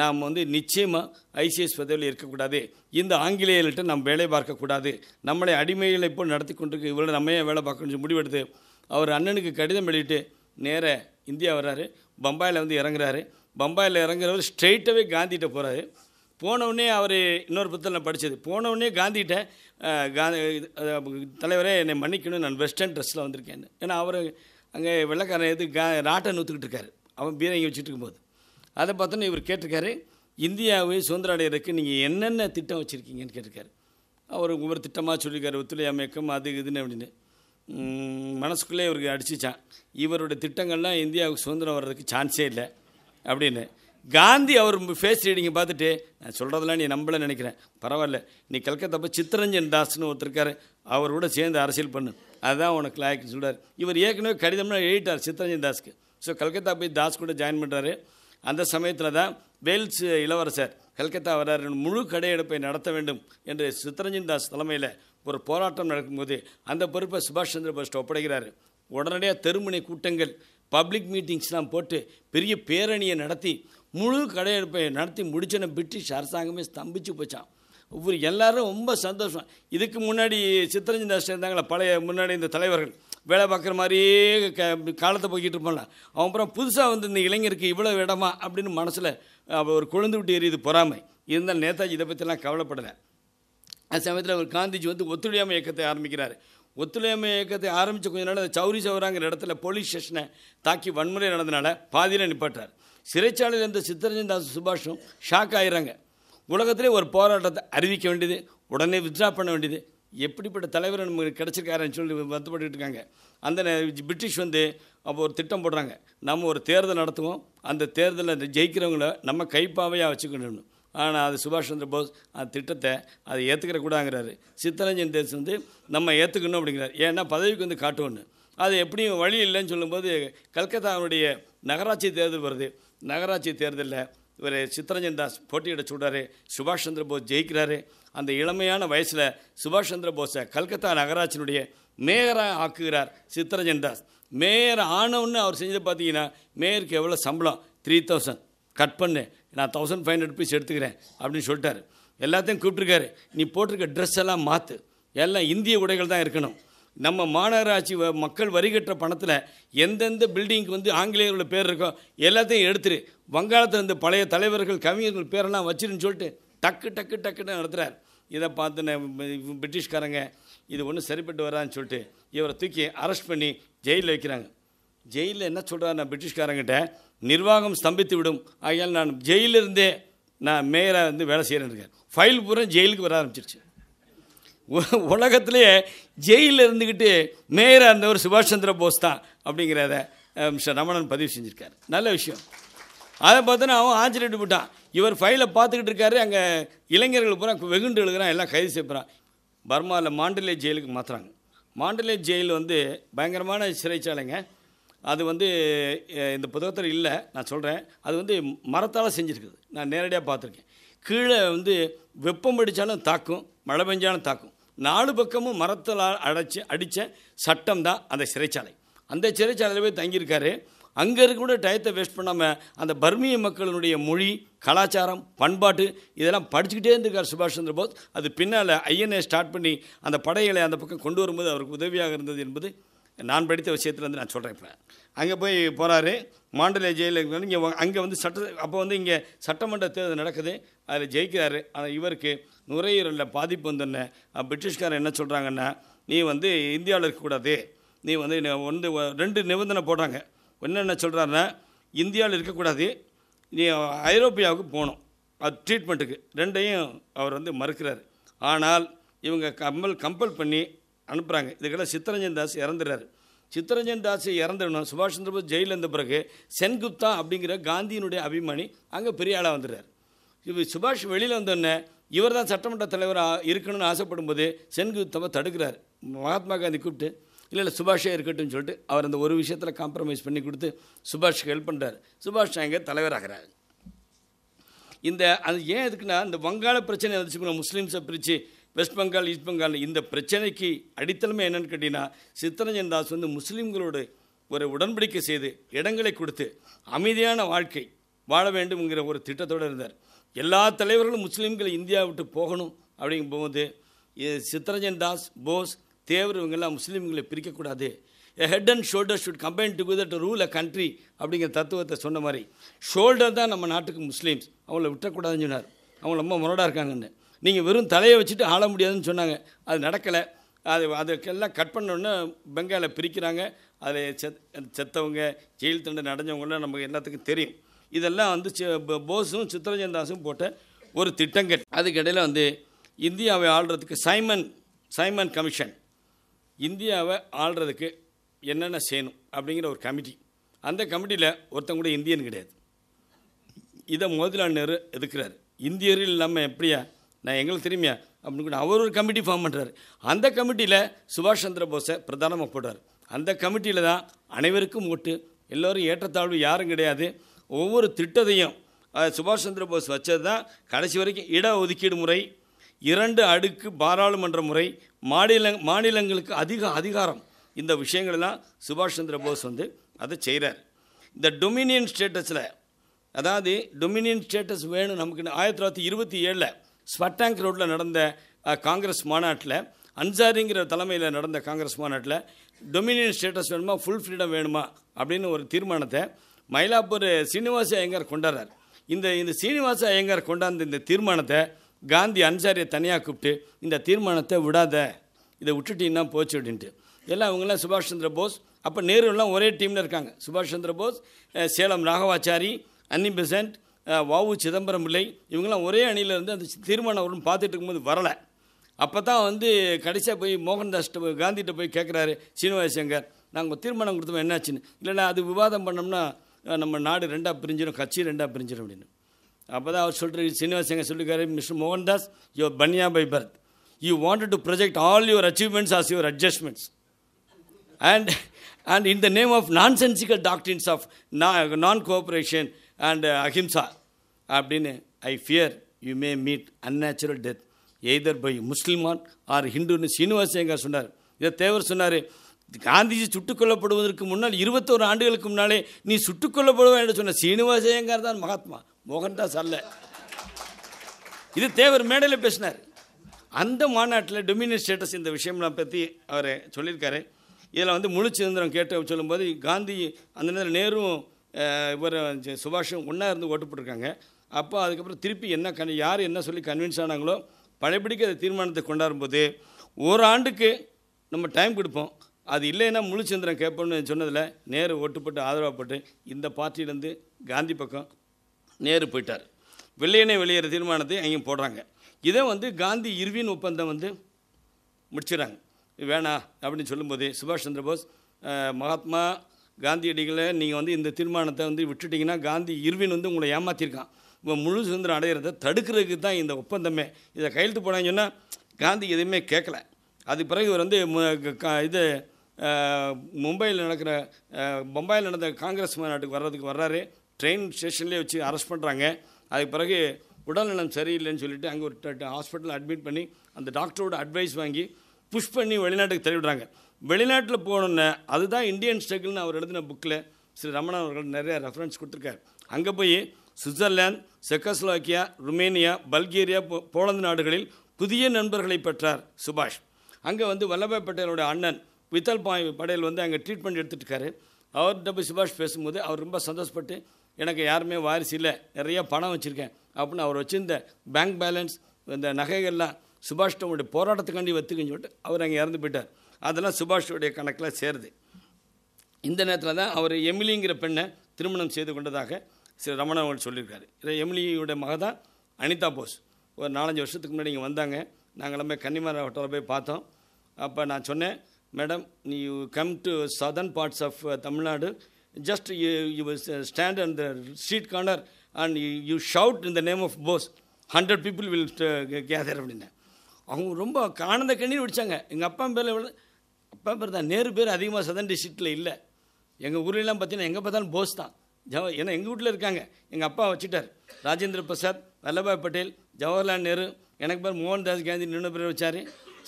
Speaker 2: நாம் வந்து நிச்சயமாக ஐசிஎஸ் பதவியில் இருக்கக்கூடாது இந்த ஆங்கிலேயர்கிட்ட நம்ம வேலை பார்க்கக்கூடாது நம்மளை அடிமைகளை இப்போ நடத்தி கொண்டிருக்க இவ்வளோ நம்ம ஏன் வேலை பார்க்கணும்னு முடிவெடுத்து அவர் அண்ணனுக்கு கடிதம் எழுதிட்டு நேர இந்தியா வர்றாரு பம்பாயில் வந்து இறங்குறாரு பம்பாயில் இறங்குறவர் ஸ்ட்ரெயிட்டாகவே காந்திகிட்ட போகிறாரு போனவுடனே அவர் இன்னொரு புத்தகம் நான் படித்தது போனவுடனே காந்திகிட்ட காந்தி தலைவரே என்னை மன்னிக்கணும் நான் வெஸ்டர்ன் ட்ரெஸ்ஸில் வந்திருக்கேன் ஏன்னா அவர் அங்கே வெள்ளக்காரன் எது கா நாட்டை நூற்றுக்கிட்டு இருக்காரு அவன் பீரங்கி வச்சுட்டு இருக்கும்போது அதை பார்த்தோன்னா இவர் கேட்டிருக்காரு இந்தியாவை சுதந்திரம் அடைகிறதுக்கு நீங்கள் என்னென்ன திட்டம் வச்சுருக்கீங்கன்னு கேட்டிருக்காரு அவர் ஒவ்வொரு திட்டமாக சொல்லியிருக்காரு ஒத்துழையாமை இயக்கம் அது இதுன்னு அப்படின்னு மனசுக்குள்ளே இவருக்கு அடிச்சிச்சான் இவருடைய திட்டங்கள்லாம் இந்தியாவுக்கு சுதந்திரம் வர்றதுக்கு சான்ஸே இல்லை அப்படின்னு காந்தி அவர் ஃபேஸ் ரீடிங்கை பார்த்துட்டு நான் சொல்கிறதெல்லாம் நீ நம்பளை நினைக்கிறேன் பரவாயில்ல நீ கல்கத்தா போய் சித்தரஞ்சன் தாஸ்னு ஒருத்தருக்காரு அவரோட சேர்ந்து அரசியல் பண்ணு அதுதான் உனக்கு லாய்க்குன்னு சொல்கிறார் இவர் ஏற்கனவே கடிதம்னா எழுதிட்டார் சித்தரஞ்சன் தாஸ்க்கு ஸோ கல்கத்தா போய் தாஸ் கூட ஜாயின் பண்ணுறாரு அந்த சமயத்தில் தான் வேல்ஸ் இளவரசர் கல்கத்தா வரார் முழு கடையெடுப்பை நடத்த வேண்டும் என்று சித்தரஞ்சன் தாஸ் தலைமையில் ஒரு போராட்டம் நடக்கும்போது அந்த பொறுப்பை சுபாஷ் சந்திர போஸ் ஒப்படைக்கிறார் உடனடியாக தெருமுனை கூட்டங்கள் பப்ளிக் மீட்டிங்ஸ்லாம் போட்டு பெரிய பேரணியை நடத்தி முழு கடையெடுப்பை நடத்தி முடிச்சன பிரிட்டிஷ் அரசாங்கமே ஸ்தம்பிச்சு போச்சான் ஒவ்வொரு எல்லாரும் ரொம்ப சந்தோஷம் இதுக்கு முன்னாடி சித்தரஞ்சன் தாஸ் இருந்தாங்களே பழைய முன்னாடி இந்த தலைவர்கள் வேலை பார்க்குற மாதிரியே க காலத்தை போய்கிட்டு இருப்பான்ல அவன் அப்புறம் புதுசாக வந்து இந்த இளைஞருக்கு இவ்வளோ இடமா அப்படின்னு மனசில் ஒரு குழந்தை விட்டு எரியுது பொறாமை இருந்தாலும் நேதாஜி இதை பற்றிலாம் கவலைப்படலை அந்த சமயத்தில் அவர் காந்திஜி வந்து ஒத்துழையாமை இயக்கத்தை ஆரம்பிக்கிறார் ஒத்துழையாமை இயக்கத்தை ஆரம்பித்த கொஞ்ச நாள் அந்த சௌரி சௌராங்கிற இடத்துல போலீஸ் ஸ்டேஷனை தாக்கி வன்முறை நடந்தனால பாதியில் நிப்பாட்டார் சிறைச்சாலையில் இருந்த சித்தரஞ்சன் தாஸ் சுபாஷும் ஷாக் ஆகிறாங்க உலகத்திலே ஒரு போராட்டத்தை அறிவிக்க வேண்டியது உடனே வித்ரா பண்ண வேண்டியது எப்படிப்பட்ட தலைவர் நமக்கு கிடச்சிருக்காருன்னு சொல்லி வருத்தப்பட்டு இருக்காங்க அந்த பிரிட்டிஷ் வந்து அப்போ ஒரு திட்டம் போடுறாங்க நம்ம ஒரு தேர்தல் நடத்துவோம் அந்த தேர்தலில் ஜெயிக்கிறவங்கள நம்ம கைப்பாவையாக வச்சுக்கணும் ஆனால் அது சுபாஷ் சந்திர போஸ் அந்த திட்டத்தை அதை ஏற்றுக்கிற கூடாங்கிறாரு சித்தரஞ்சன் தேசம் வந்து நம்ம ஏற்றுக்கணும் அப்படிங்கிறார் ஏன்னா பதவிக்கு வந்து காட்டுவோன்னு அது எப்படியும் வழி இல்லைன்னு சொல்லும்போது கல்கத்தாவுடைய நகராட்சி தேர்தல் வருது நகராட்சி தேர்தலில் இவர் சித்தரஞ்சன் தாஸ் போட்டியிட சொல்கிறாரு சுபாஷ் சந்திர போஸ் ஜெயிக்கிறாரு அந்த இளமையான வயசில் சுபாஷ் சந்திர போஸை கல்கத்தா நகராட்சியினுடைய மேயராக ஆக்குகிறார் சித்தரஞ்சன் தாஸ் மேயர் ஆனவுன்னு அவர் செஞ்சது பார்த்தீங்கன்னா மேயருக்கு எவ்வளோ சம்பளம் த்ரீ தௌசண்ட் கட் பண்ணு நான் தௌசண்ட் ஃபைவ் ஹண்ட்ரட் ருபீஸ் எடுத்துக்கிறேன் அப்படின்னு சொல்லிட்டாரு எல்லாத்தையும் கூப்பிட்ருக்காரு நீ போட்டிருக்க ட்ரெஸ் எல்லாம் மாற்று எல்லாம் இந்திய உடைகள் தான் இருக்கணும் நம்ம மாநகராட்சி மக்கள் வரிகட்டுற பணத்தில் எந்தெந்த பில்டிங்க்கு வந்து ஆங்கிலேயர்களோட பேர் இருக்கோ எல்லாத்தையும் எடுத்துரு வங்காளத்தில் இருந்த பழைய தலைவர்கள் கவிஞர்கள் பேரெல்லாம் வச்சிருன்னு சொல்லிட்டு டக்கு டக்கு டக்குன்னு நடத்துகிறார் இதை பார்த்துன பிரிட்டிஷ்காரங்க இது ஒன்றும் சரிப்பட்டு வரான்னு சொல்லிட்டு இவரை தூக்கி அரெஸ்ட் பண்ணி ஜெயிலில் வைக்கிறாங்க ஜெயிலில் என்ன சொல்கிறார் நான் பிரிட்டிஷ்காரங்கிட்ட நிர்வாகம் ஸ்தம்பித்து விடும் ஆகையால் நான் ஜெயிலிருந்தே நான் மேயராக இருந்து வேலை செய்கிறேன்னு ஃபைல் பூரா ஜெயிலுக்கு வர ஆரம்பிச்சிருச்சு உலகத்திலே ஜெயிலில் இருந்துக்கிட்டு மேயராக இருந்தவர் சுபாஷ் சந்திர போஸ் தான் அப்படிங்கிறத மிஸ்டர் ரமணன் பதிவு செஞ்சுருக்கார் நல்ல விஷயம் அதை பார்த்தோன்னா அவன் ஆச்சரியட்டு போட்டான் இவர் ஃபைலை பார்த்துக்கிட்டு இருக்காரு அங்கே இளைஞர்கள் பூரா வெகுண்டு எழுதுகிறான் எல்லாம் கைது செய்யப்படுறான் பர்மாவில் மாண்டலே ஜெயிலுக்கு மாற்றுறாங்க மாண்டலே ஜெயில் வந்து பயங்கரமான சிறைச்சாலைங்க அது வந்து இந்த புத்தகத்தில் இல்லை நான் சொல்கிறேன் அது வந்து மரத்தால் செஞ்சுருக்குது நான் நேரடியாக பார்த்துருக்கேன் கீழே வந்து வெப்பம் அடித்தாலும் தாக்கும் மழை பெஞ்சாலும் தாக்கும் நாலு பக்கமும் மரத்தில் அடைச்சி அடித்த சட்டம் தான் அந்த சிறைச்சாலை அந்த சிறைச்சாலையில் போய் தங்கியிருக்காரு அங்கே இருக்கக்கூடிய டயத்தை வேஸ்ட் பண்ணாமல் அந்த பர்மிய மக்களினுடைய மொழி கலாச்சாரம் பண்பாட்டு இதெல்லாம் படிச்சுக்கிட்டே இருந்திருக்கார் சுபாஷ் சந்திர போஸ் அது பின்னால் ஐஎன்ஏ ஸ்டார்ட் பண்ணி அந்த படைகளை அந்த பக்கம் கொண்டு வரும்போது அவருக்கு உதவியாக இருந்தது என்பது நான் படித்த விஷயத்தில் வந்து நான் சொல்கிறேன் இப்போ அங்கே போய் போகிறாரு மாண்டலே ஜெயிலில் இருக்கிறாரு இங்கே அங்கே வந்து சட்ட அப்போ வந்து இங்கே சட்டமன்ற தேர்தல் நடக்குது அதில் ஜெயிக்கிறாரு ஆனால் இவருக்கு நுரையீரலில் பாதிப்பு வந்தோடனே பிரிட்டிஷ்காரன் என்ன சொல்கிறாங்கன்னா நீ வந்து இந்தியாவில் இருக்கக்கூடாது நீ வந்து ஒன்று ரெண்டு நிபந்தனை போடுறாங்க என்னென்ன சொல்கிறாருன்னா இந்தியாவில் இருக்கக்கூடாது நீ ஐரோப்பியாவுக்கு போகணும் அது ட்ரீட்மெண்ட்டுக்கு ரெண்டையும் அவர் வந்து மறுக்கிறார் ஆனால் இவங்க கம்பல் கம்பல் பண்ணி அனுப்புகிறாங்க இதுக்கெல்லாம் சித்தரஞ்சன் தாஸ் இறந்துடுறாரு சித்தரஞ்சன் தாஸ் இறந்துடணும் சுபாஷ் சந்திரபோஸ் ஜெயிலில் இருந்த பிறகு சென்குப்தா அப்படிங்கிற காந்தியினுடைய அபிமானி அங்கே பெரிய ஆளாக வந்துடுறார் இப்போ சுபாஷ் வெளியில் வந்தோடனே இவர் தான் சட்டமன்ற தலைவராக இருக்கணும்னு ஆசைப்படும் போது சென்குப்தாவை தடுக்கிறார் மகாத்மா காந்தி கூப்பிட்டு இல்லை இல்லை சுபாஷே இருக்கட்டும்னு சொல்லிட்டு அவர் அந்த ஒரு விஷயத்தில் காம்ப்ரமைஸ் பண்ணி கொடுத்து சுபாஷ்க்கு ஹெல்ப் பண்ணுறார் சுபாஷ் நாயங்க தலைவராகிறார் இந்த அது ஏன் எதுக்குன்னா இந்த வங்காள பிரச்சனை வந்துச்சு முஸ்லீம்ஸை பிரித்து வெஸ்ட் பெங்கால் ஈஸ்ட் பெங்கால் இந்த பிரச்சனைக்கு அடித்தளமே என்னென்னு கேட்டிங்கன்னா சித்தரஞ்சன் தாஸ் வந்து முஸ்லீம்களோடு ஒரு உடன்படிக்கை செய்து இடங்களை கொடுத்து அமைதியான வாழ்க்கை வாழ வேண்டும்ங்கிற ஒரு திட்டத்தோடு இருந்தார் எல்லா தலைவர்களும் முஸ்லீம்களை இந்தியா விட்டு போகணும் அப்படிங்கும்போது சித்தரஞ்சன் தாஸ் போஸ் தேவர் இவங்கெல்லாம் முஸ்லீம்களை பிரிக்கக்கூடாது head and shoulder should combine together to rule a country அப்படிங்கிற தத்துவத்தை சொன்ன மாதிரி ஷோல்டர் தான் நம்ம நாட்டுக்கு முஸ்லீம்ஸ் அவங்கள விட்டக்கூடாதுன்னு சொன்னார் அவங்க ரொம்ப முரடாக இருக்காங்கன்னு நீங்கள் வெறும் தலையை வச்சுட்டு ஆள முடியாதுன்னு சொன்னாங்க அது நடக்கலை அது அதுக்கெல்லாம் கட் பண்ணோன்னே பெங்காலை பிரிக்கிறாங்க அதில் செத் செத்தவங்க ஜெயில் தண்டை நடஞ்சவங்களாம் நமக்கு எல்லாத்துக்கும் தெரியும் இதெல்லாம் வந்து போஸும் சித்ரஞ்சன் தாஸும் போட்ட ஒரு திட்டங்கள் அதுக்கிடையில் வந்து இந்தியாவை ஆள்றதுக்கு சைமன் சைமன் கமிஷன் இந்தியாவை ஆள்றதுக்கு என்னென்ன செய்யணும் அப்படிங்கிற ஒரு கமிட்டி அந்த கமிட்டியில் ஒருத்தங்க கூட இந்தியன் கிடையாது இதை மோதிலால் நேரு எதுக்குறாரு இந்தியர்கள் இல்லாமல் எப்படியா நான் எங்களுக்கு திரும்பியா அப்படின்னு கூட அவர் ஒரு கமிட்டி ஃபார்ம் பண்ணுறாரு அந்த கமிட்டியில் சுபாஷ் சந்திர போஸை பிரதானமாக போடுறார் அந்த கமிட்டியில் தான் அனைவருக்கும் ஓட்டு எல்லோரும் ஏற்றத்தாழ்வு யாரும் கிடையாது ஒவ்வொரு திட்டத்தையும் சுபாஷ் சந்திர போஸ் வச்சது தான் கடைசி வரைக்கும் இட ஒதுக்கீடு முறை இரண்டு அடுக்கு பாராளுமன்ற முறை மாநில மாநிலங்களுக்கு அதிக அதிகாரம் இந்த விஷயங்கள்லாம் சுபாஷ் சந்திர போஸ் வந்து அதை செய்கிறார் இந்த டொமினியன் ஸ்டேட்டஸில் அதாவது டொமினியன் ஸ்டேட்டஸ் வேணும் நமக்கு ஆயிரத்தி தொள்ளாயிரத்தி இருபத்தி ஏழில் ஸ்வட்டாங்க் ரோட்டில் நடந்த காங்கிரஸ் மாநாட்டில் அன்சாரிங்கிற தலைமையில் நடந்த காங்கிரஸ் மாநாட்டில் டொமினியன் ஸ்டேட்டஸ் வேணுமா ஃபுல் ஃப்ரீடம் வேணுமா அப்படின்னு ஒரு தீர்மானத்தை மயிலாப்பூர் சீனிவாச ஐயங்கார் கொண்டாடுறார் இந்த இந்த சீனிவாச ஐயங்கார் கொண்டாந்த இந்த தீர்மானத்தை காந்தி அன்சாரியை தனியாக கூப்பிட்டு இந்த தீர்மானத்தை விடாத இதை விட்டுட்டீங்கன்னா போச்சு அப்படின்ட்டு எல்லாம் அவங்கெல்லாம் சுபாஷ் சந்திர போஸ் அப்போ நேருலாம் ஒரே டீமில் இருக்காங்க சுபாஷ் சந்திர போஸ் சேலம் ராகவாச்சாரி அன்னி பெசன்ட் வாவு சிதம்பரம் பிள்ளை இவங்கெல்லாம் ஒரே அணியில் இருந்து அந்த தீர்மானம் வரும்னு பார்த்துட்டு இருக்கும்போது வரலை அப்போ தான் வந்து கடைசியாக போய் மோகன்தாஸ் போய் காந்திகிட்ட போய் கேட்குறாரு சீனிவாசங்கர் நாங்கள் தீர்மானம் கொடுத்தோம் என்னாச்சுன்னு இல்லைன்னா அது விவாதம் பண்ணோம்னா நம்ம நாடு ரெண்டாக பிரிஞ்சிடும் கட்சி ரெண்டாக பிரிஞ்சிடும் அப்படின்னு அப்போ தான் அவர் சொல்கிறார் எங்கே சொல்லியிருக்காரு mister Mohandas your Banya by birth you wanted to project all your achievements as your adjustments and and in the name of nonsensical doctrines of non cooperation and ahimsa அப்படின்னு I fear you may meet unnatural death either by Musalman or ஹிந்துன்னு எங்கே சொன்னார் இதை தேவர் சொன்னார் காந்திஜி சுட்டுக் கொல்லப்படுவதற்கு முன்னால் இருபத்தோரு ஆண்டுகளுக்கு முன்னாலே நீ சுட்டுக் கொல்லப்படுவேன் என்று சொன்ன சீனிவாசயங்கார் தான் மகாத்மா மோகன்தாஸ் அல்ல இது தேவர் மேடையில் பேசினார் அந்த மாநாட்டில் டொமினியன் ஸ்டேட்டஸ் இந்த விஷயம்லாம் பற்றி அவர் சொல்லியிருக்காரு இதில் வந்து முழு சுதந்திரம் கேட்டு சொல்லும்போது காந்தி அந்த நேரம் நேரும் இவர் சுபாஷும் ஒன்றா இருந்து ஓட்டு போட்டிருக்காங்க அப்போ அதுக்கப்புறம் திருப்பி என்ன கன் யார் என்ன சொல்லி கன்வின்ஸ் ஆனாங்களோ பழையபடிக்கு அதை தீர்மானத்தை கொண்டாடும்போது ஒரு ஆண்டுக்கு நம்ம டைம் கொடுப்போம் அது இல்லைன்னா முழுச்சந்திரன் கேட்போம்னு சொன்னதில் நேரு ஓட்டுப்பட்டு ஆதரவாகப்பட்டு இந்த பார்ட்டியிலேருந்து காந்தி பக்கம் நேரு போயிட்டார் வெள்ளையனை வெளியேற தீர்மானத்தை அங்கேயும் போடுறாங்க இதை வந்து காந்தி இர்வின் ஒப்பந்தம் வந்து முடிச்சுறாங்க வேணா அப்படின்னு சொல்லும்போது சுபாஷ் சந்திரபோஸ் மகாத்மா காந்தியடிகளை நீங்கள் வந்து இந்த தீர்மானத்தை வந்து விட்டுட்டிங்கன்னா காந்தி இர்வின் வந்து உங்களை ஏமாற்றிருக்கான் இப்போ முழு சுதந்திரம் அடையிறத தடுக்கிறதுக்கு தான் இந்த ஒப்பந்தமே இதை கையெழுத்து போனாங்கன்னா சொன்னால் காந்தி எதுவுமே கேட்கல அதுக்கு பிறகு இவர் வந்து இது மும்பையில் நடக்கிற பம்பாயில் நடந்த காங்கிரஸ் மாநாட்டுக்கு வர்றதுக்கு வர்றாரு ட்ரெயின் ஸ்டேஷன்லேயே வச்சு அரெஸ்ட் பண்ணுறாங்க அதுக்கு பிறகு உடல்நலம் சரியில்லைன்னு சொல்லிவிட்டு அங்கே ஒரு ஹாஸ்பிட்டலில் அட்மிட் பண்ணி அந்த டாக்டரோட அட்வைஸ் வாங்கி புஷ் பண்ணி வெளிநாட்டுக்கு தள்ளிவிடுறாங்க வெளிநாட்டில் போனோன்னே அதுதான் இந்தியன் ஸ்ட்ரகிள்னு அவர் எழுதின புக்கில் ஸ்ரீ ரமணன் அவர்கள் நிறைய ரெஃபரன்ஸ் கொடுத்துருக்காரு அங்கே போய் சுவிட்சர்லாந்து செக்கஸ்லோக்கியா ருமேனியா பல்கேரியா போ போலந்து நாடுகளில் புதிய நண்பர்களை பெற்றார் சுபாஷ் அங்கே வந்து வல்லபாய் பட்டேலோட அண்ணன் வித்தல் பாய் படேல் வந்து அங்கே ட்ரீட்மெண்ட் எடுத்துகிட்டு இருக்காரு அவர்கிட்ட போய் சுபாஷ் பேசும்போது அவர் ரொம்ப சந்தோஷப்பட்டு எனக்கு யாருமே வாரிசு இல்லை நிறைய பணம் வச்சுருக்கேன் அப்படின்னு அவர் வச்சுருந்த பேங்க் பேலன்ஸ் இந்த நகைகள்லாம் சுபாஷ்டமுடைய போராட்டத்துக்காண்டி வத்துக்குன்னு சொல்லிட்டு அவர் அங்கே இறந்து போயிட்டார் அதெல்லாம் சுபாஷ்டுடைய கணக்கில் சேருது இந்த நேரத்தில் தான் அவர் எமிலிங்கிற பெண்ணை திருமணம் செய்து கொண்டதாக சில ரமணன் அவர்கள் சொல்லியிருக்காரு எமிலியோட மக தான் அனிதா போஸ் ஒரு நாலஞ்சு வருஷத்துக்கு முன்னாடி இங்கே வந்தாங்க நாங்கள் எல்லாமே கன்னிமார் ஹோட்டலில் போய் பார்த்தோம் அப்போ நான் சொன்னேன் மேடம் நீ come to southern parts of Tamil Nadu just you, you stand on the street corner and you, you shout in the name of Bose. Hundred people will gather அப்படின்னு அவங்க ரொம்ப காணந்த கண்ணீர் வடித்தாங்க எங்கள் அப்பா பேரில் பேர் அப்பா பேர் தான் நேரு பேர் அதிகமாக சதன் டிஸ்ட்ரிக்டில் இல்லை எங்கள் ஊர்லலாம் பார்த்தீங்கன்னா எங்கே பார்த்தாலும் போஸ் தான் ஜவ ஏன்னா எங்கள் வீட்டில் இருக்காங்க எங்கள் அப்பா வச்சுட்டார் ராஜேந்திர பிரசாத் வல்லபாய் பட்டேல் ஜவஹர்லால் நேரு எனக்கு பேர் மோகன்தாஸ் காந்தி நின்று பேர் வச்சார்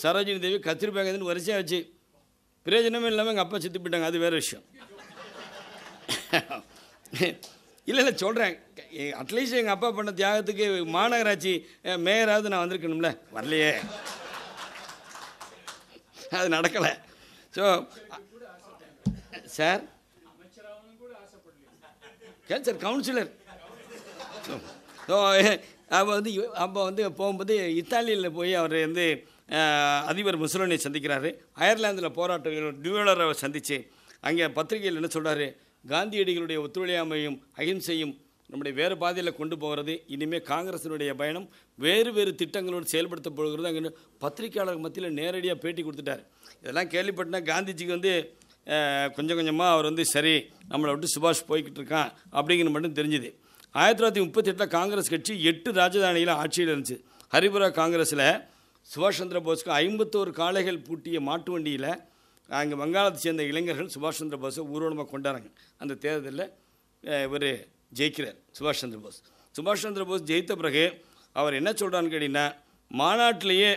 Speaker 2: சரோஜினி தேவி கத்திரிபாய் காந்தின்னு வரிசையாக வச்சு பிரயோஜனமே இல்லாமல் எங்கள் அப்பா செத்து போயிட்டாங்க அது வேறு விஷயம் இல்லை இல்லை சொல்கிறேன் அட்லீஸ்ட் எங்கள் அப்பா பண்ண தியாகத்துக்கு மாநகராட்சி மேயராவது நான் வந்திருக்கணும்ல வரலையே அது நடக்கலை so sir sir councillor so அப்போ வந்து அப்போ வந்து போகும்போது இத்தாலியில் போய் அவர் வந்து அதிபர் முசோலினியை சந்திக்கிறாரு அயர்லாந்தில் போராட்ட டியூலரை சந்தித்து அங்கே பத்திரிகையில் என்ன சொல்கிறாரு காந்தியடிகளுடைய ஒத்துழையாமையும் அகிம்சையும் நம்முடைய வேறு பாதையில் கொண்டு போகிறது இனிமேல் காங்கிரசினுடைய பயணம் வேறு வேறு திட்டங்களோடு செயல்படுத்த போகிறது அங்கே பத்திரிகையாளர் மத்தியில் நேரடியாக பேட்டி கொடுத்துட்டார் இதெல்லாம் கேள்விப்பட்டனா காந்திஜிக்கு வந்து கொஞ்சம் கொஞ்சமாக அவர் வந்து சரி நம்மளை விட்டு சுபாஷ் போய்கிட்டு இருக்கான் அப்படிங்கிற மட்டும் தெரிஞ்சுது ஆயிரத்தி தொள்ளாயிரத்தி முப்பத்தி எட்டில் காங்கிரஸ் கட்சி எட்டு ராஜதானியில் ஆட்சியில் இருந்துச்சு ஹரிபுரா காங்கிரஸில் சுபாஷ் சந்திர போஸ்க்கு ஐம்பத்தோரு காளைகள் பூட்டிய மாட்டு வண்டியில் அங்கே வங்காளத்தை சேர்ந்த இளைஞர்கள் சுபாஷ் சந்திர போஸை ஊர்வலமாக கொண்டாடுறாங்க அந்த தேர்தலில் இவர் ஜெயிக்கிறார் சுபாஷ் சந்திர போஸ் சுபாஷ் சந்திர போஸ் ஜெயித்த பிறகு அவர் என்ன சொல்கிறான்னு கேட்டிங்கன்னா மாநாட்டிலேயே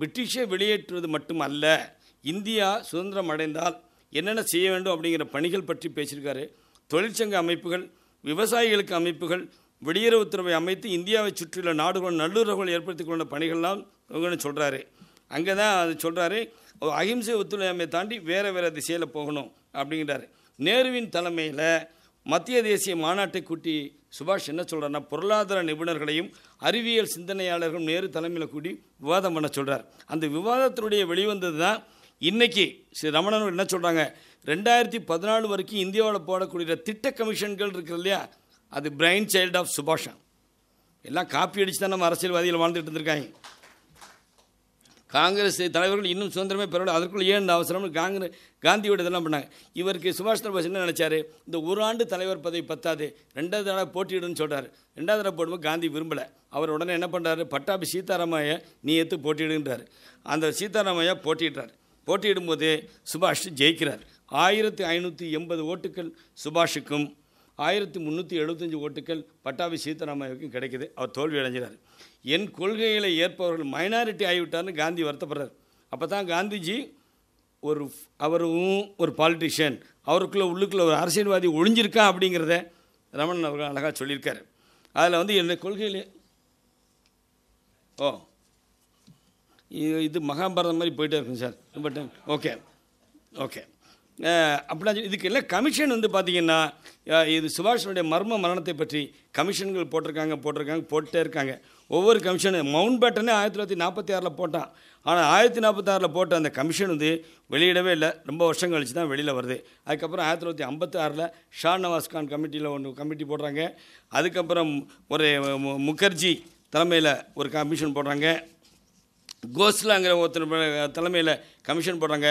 Speaker 2: பிரிட்டிஷை வெளியேற்றுவது மட்டுமல்ல இந்தியா சுதந்திரம் அடைந்தால் என்னென்ன செய்ய வேண்டும் அப்படிங்கிற பணிகள் பற்றி பேசியிருக்காரு தொழிற்சங்க அமைப்புகள் விவசாயிகளுக்கு அமைப்புகள் வெளியுறவுத்துறவை அமைத்து இந்தியாவை சுற்றியுள்ள நாடுகள் நல்லுறவுகள் ஏற்படுத்தி கொண்ட பணிகள்லாம் சொல்கிறாரு அங்கே தான் அது சொல்கிறாரு அகிம்சை ஒத்துழையாமையை தாண்டி வேறு வேறு திசையில் போகணும் அப்படிங்கிறாரு நேருவின் தலைமையில் மத்திய தேசிய மாநாட்டை கூட்டி சுபாஷ் என்ன சொல்கிறாருன்னா பொருளாதார நிபுணர்களையும் அறிவியல் சிந்தனையாளர்களும் நேரு தலைமையில் கூடி விவாதம் பண்ண சொல்கிறார் அந்த விவாதத்தினுடைய வெளிவந்தது தான் இன்றைக்கி ஸ்ரீ ரமணன் என்ன சொல்கிறாங்க ரெண்டாயிரத்தி பதினாலு வரைக்கும் இந்தியாவில் போடக்கூடிய திட்ட கமிஷன்கள் இருக்குது இல்லையா அது பிரைன் சைல்டு ஆஃப் சுபாஷா எல்லாம் காப்பி அடித்து தான் நம்ம அரசியல்வாதிகள் வாழ்ந்துட்டு இருந்திருக்காங்க காங்கிரஸ் தலைவர்கள் இன்னும் சுதந்திரமே பெறவில்லை அதற்குள் ஏன் இந்த காங்கிரஸ் காந்தியோட இதெல்லாம் பண்ணாங்க இவருக்கு சுபாஷ் சந்திர என்ன நினச்சார் இந்த ஒரு ஆண்டு தலைவர் பதவி பத்தாது ரெண்டாவது தடவை போட்டியிடுன்னு சொல்கிறார் ரெண்டாவது தடவை போடும்போது காந்தி விரும்பலை அவர் உடனே என்ன பண்ணுறாரு பட்டாபி சீதாராமையா நீ ஏற்று போட்டியிடுன்றார் அந்த சீதாராமையா போட்டியிடுறார் போட்டியிடும்போது சுபாஷ் ஜெயிக்கிறார் ஆயிரத்தி ஐநூற்றி எண்பது ஓட்டுக்கள் சுபாஷுக்கும் ஆயிரத்தி முந்நூற்றி எழுபத்தஞ்சி ஓட்டுக்கள் பட்டாபி சீதாராமையாவுக்கும் கிடைக்கிது அவர் தோல்வி அடைஞ்சிறார் என் கொள்கைகளை ஏற்பவர்கள் மைனாரிட்டி ஆகிவிட்டார்னு காந்தி வருத்தப்படுறார் அப்போ தான் காந்திஜி ஒரு அவரும் ஒரு பாலிட்டிஷியன் அவருக்குள்ளே உள்ளுக்குள்ளே ஒரு அரசியல்வாதி ஒழிஞ்சிருக்கா அப்படிங்கிறத ரமணன் அவர்கள் அழகாக சொல்லியிருக்காரு அதில் வந்து என்னுடைய கொள்கையில் ஓ இது இது மகாபாரதம் மாதிரி போயிட்டே இருக்கும் சார் ரொம்ப டைம் ஓகே ஓகே அப்படின்னா இதுக்கு எல்லாம் கமிஷன் வந்து பார்த்திங்கன்னா இது சுபாஷனுடைய மர்ம மரணத்தை பற்றி கமிஷன்கள் போட்டிருக்காங்க போட்டிருக்காங்க போட்டே இருக்காங்க ஒவ்வொரு கமிஷனு மவுண்ட் பேட்டனே ஆயிரத்தி தொள்ளாயிரத்தி நாற்பத்தி ஆறில் போட்டான் ஆனால் ஆயிரத்தி நாற்பத்தாறில் போட்ட அந்த கமிஷன் வந்து வெளியிடவே இல்லை ரொம்ப வருஷம் கழிச்சு தான் வெளியில் வருது அதுக்கப்புறம் ஆயிரத்தி தொள்ளாயிரத்தி ஐம்பத்தி ஆறில் ஷா நவாஸ் கான் கமிட்டியில் ஒன்று கமிட்டி போடுறாங்க அதுக்கப்புறம் ஒரு முகர்ஜி தலைமையில் ஒரு கமிஷன் போடுறாங்க கோஸ்லாங்கிற ஒருத்தர் தலைமையில் கமிஷன் போடுறாங்க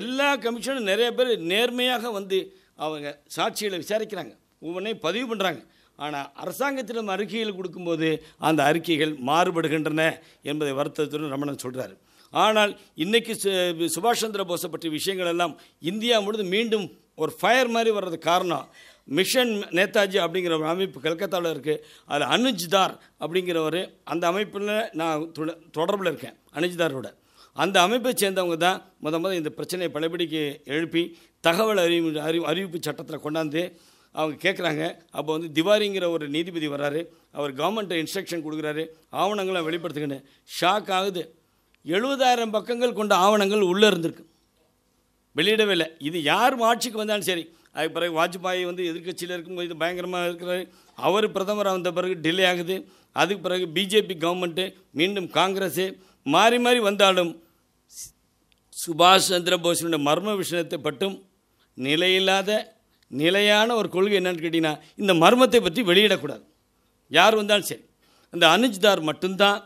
Speaker 2: எல்லா கமிஷனும் நிறைய பேர் நேர்மையாக வந்து அவங்க சாட்சிகளை விசாரிக்கிறாங்க ஒவ்வொன்றையும் பதிவு பண்ணுறாங்க ஆனால் அரசாங்கத்திடம் அறிக்கைகள் கொடுக்கும்போது அந்த அறிக்கைகள் மாறுபடுகின்றன என்பதை வருத்தத்துடன் ரமணன் சொல்கிறார் ஆனால் சு சுபாஷ் சந்திர போஸை பற்றிய விஷயங்கள் எல்லாம் இந்தியா முழுது மீண்டும் ஒரு ஃபயர் மாதிரி வர்றது காரணம் மிஷன் நேதாஜி அப்படிங்கிற ஒரு அமைப்பு கல்கத்தாவில் இருக்குது அதில் அனுஜ்தார் அப்படிங்கிறவர் அந்த அமைப்பில் நான் தொடர்பில் இருக்கேன் அனுஜ்தாரோட அந்த அமைப்பை சேர்ந்தவங்க தான் முத முத இந்த பிரச்சனையை பலபடிக்கு எழுப்பி தகவல் அறிவு அறிவிப்பு சட்டத்தில் கொண்டாந்து அவங்க கேட்குறாங்க அப்போ வந்து திவாரிங்கிற ஒரு நீதிபதி வராரு அவர் கவர்மெண்ட்டை இன்ஸ்ட்ரக்ஷன் கொடுக்குறாரு ஆவணங்களை வெளிப்படுத்துக்கின்னு ஷாக் ஆகுது எழுபதாயிரம் பக்கங்கள் கொண்ட ஆவணங்கள் உள்ளே இருந்திருக்கு வெளியிடவே இல்லை இது யார் ஆட்சிக்கு வந்தாலும் சரி அதுக்கு பிறகு வாஜ்பாய் வந்து எதிர்கட்சியில் இருக்கும்போது இது பயங்கரமாக இருக்கிறாரு அவர் பிரதமராக வந்த பிறகு டிலே ஆகுது அதுக்கு பிறகு பிஜேபி கவர்மெண்ட்டு மீண்டும் காங்கிரஸு மாறி மாறி வந்தாலும் சுபாஷ் சந்திர போஸினுடைய மர்ம விஷயத்தை பட்டும் நிலையில்லாத நிலையான ஒரு கொள்கை என்னன்னு கேட்டிங்கன்னா இந்த மர்மத்தை பற்றி வெளியிடக்கூடாது யார் வந்தாலும் சரி அந்த அனுஜ்தார் மட்டும்தான்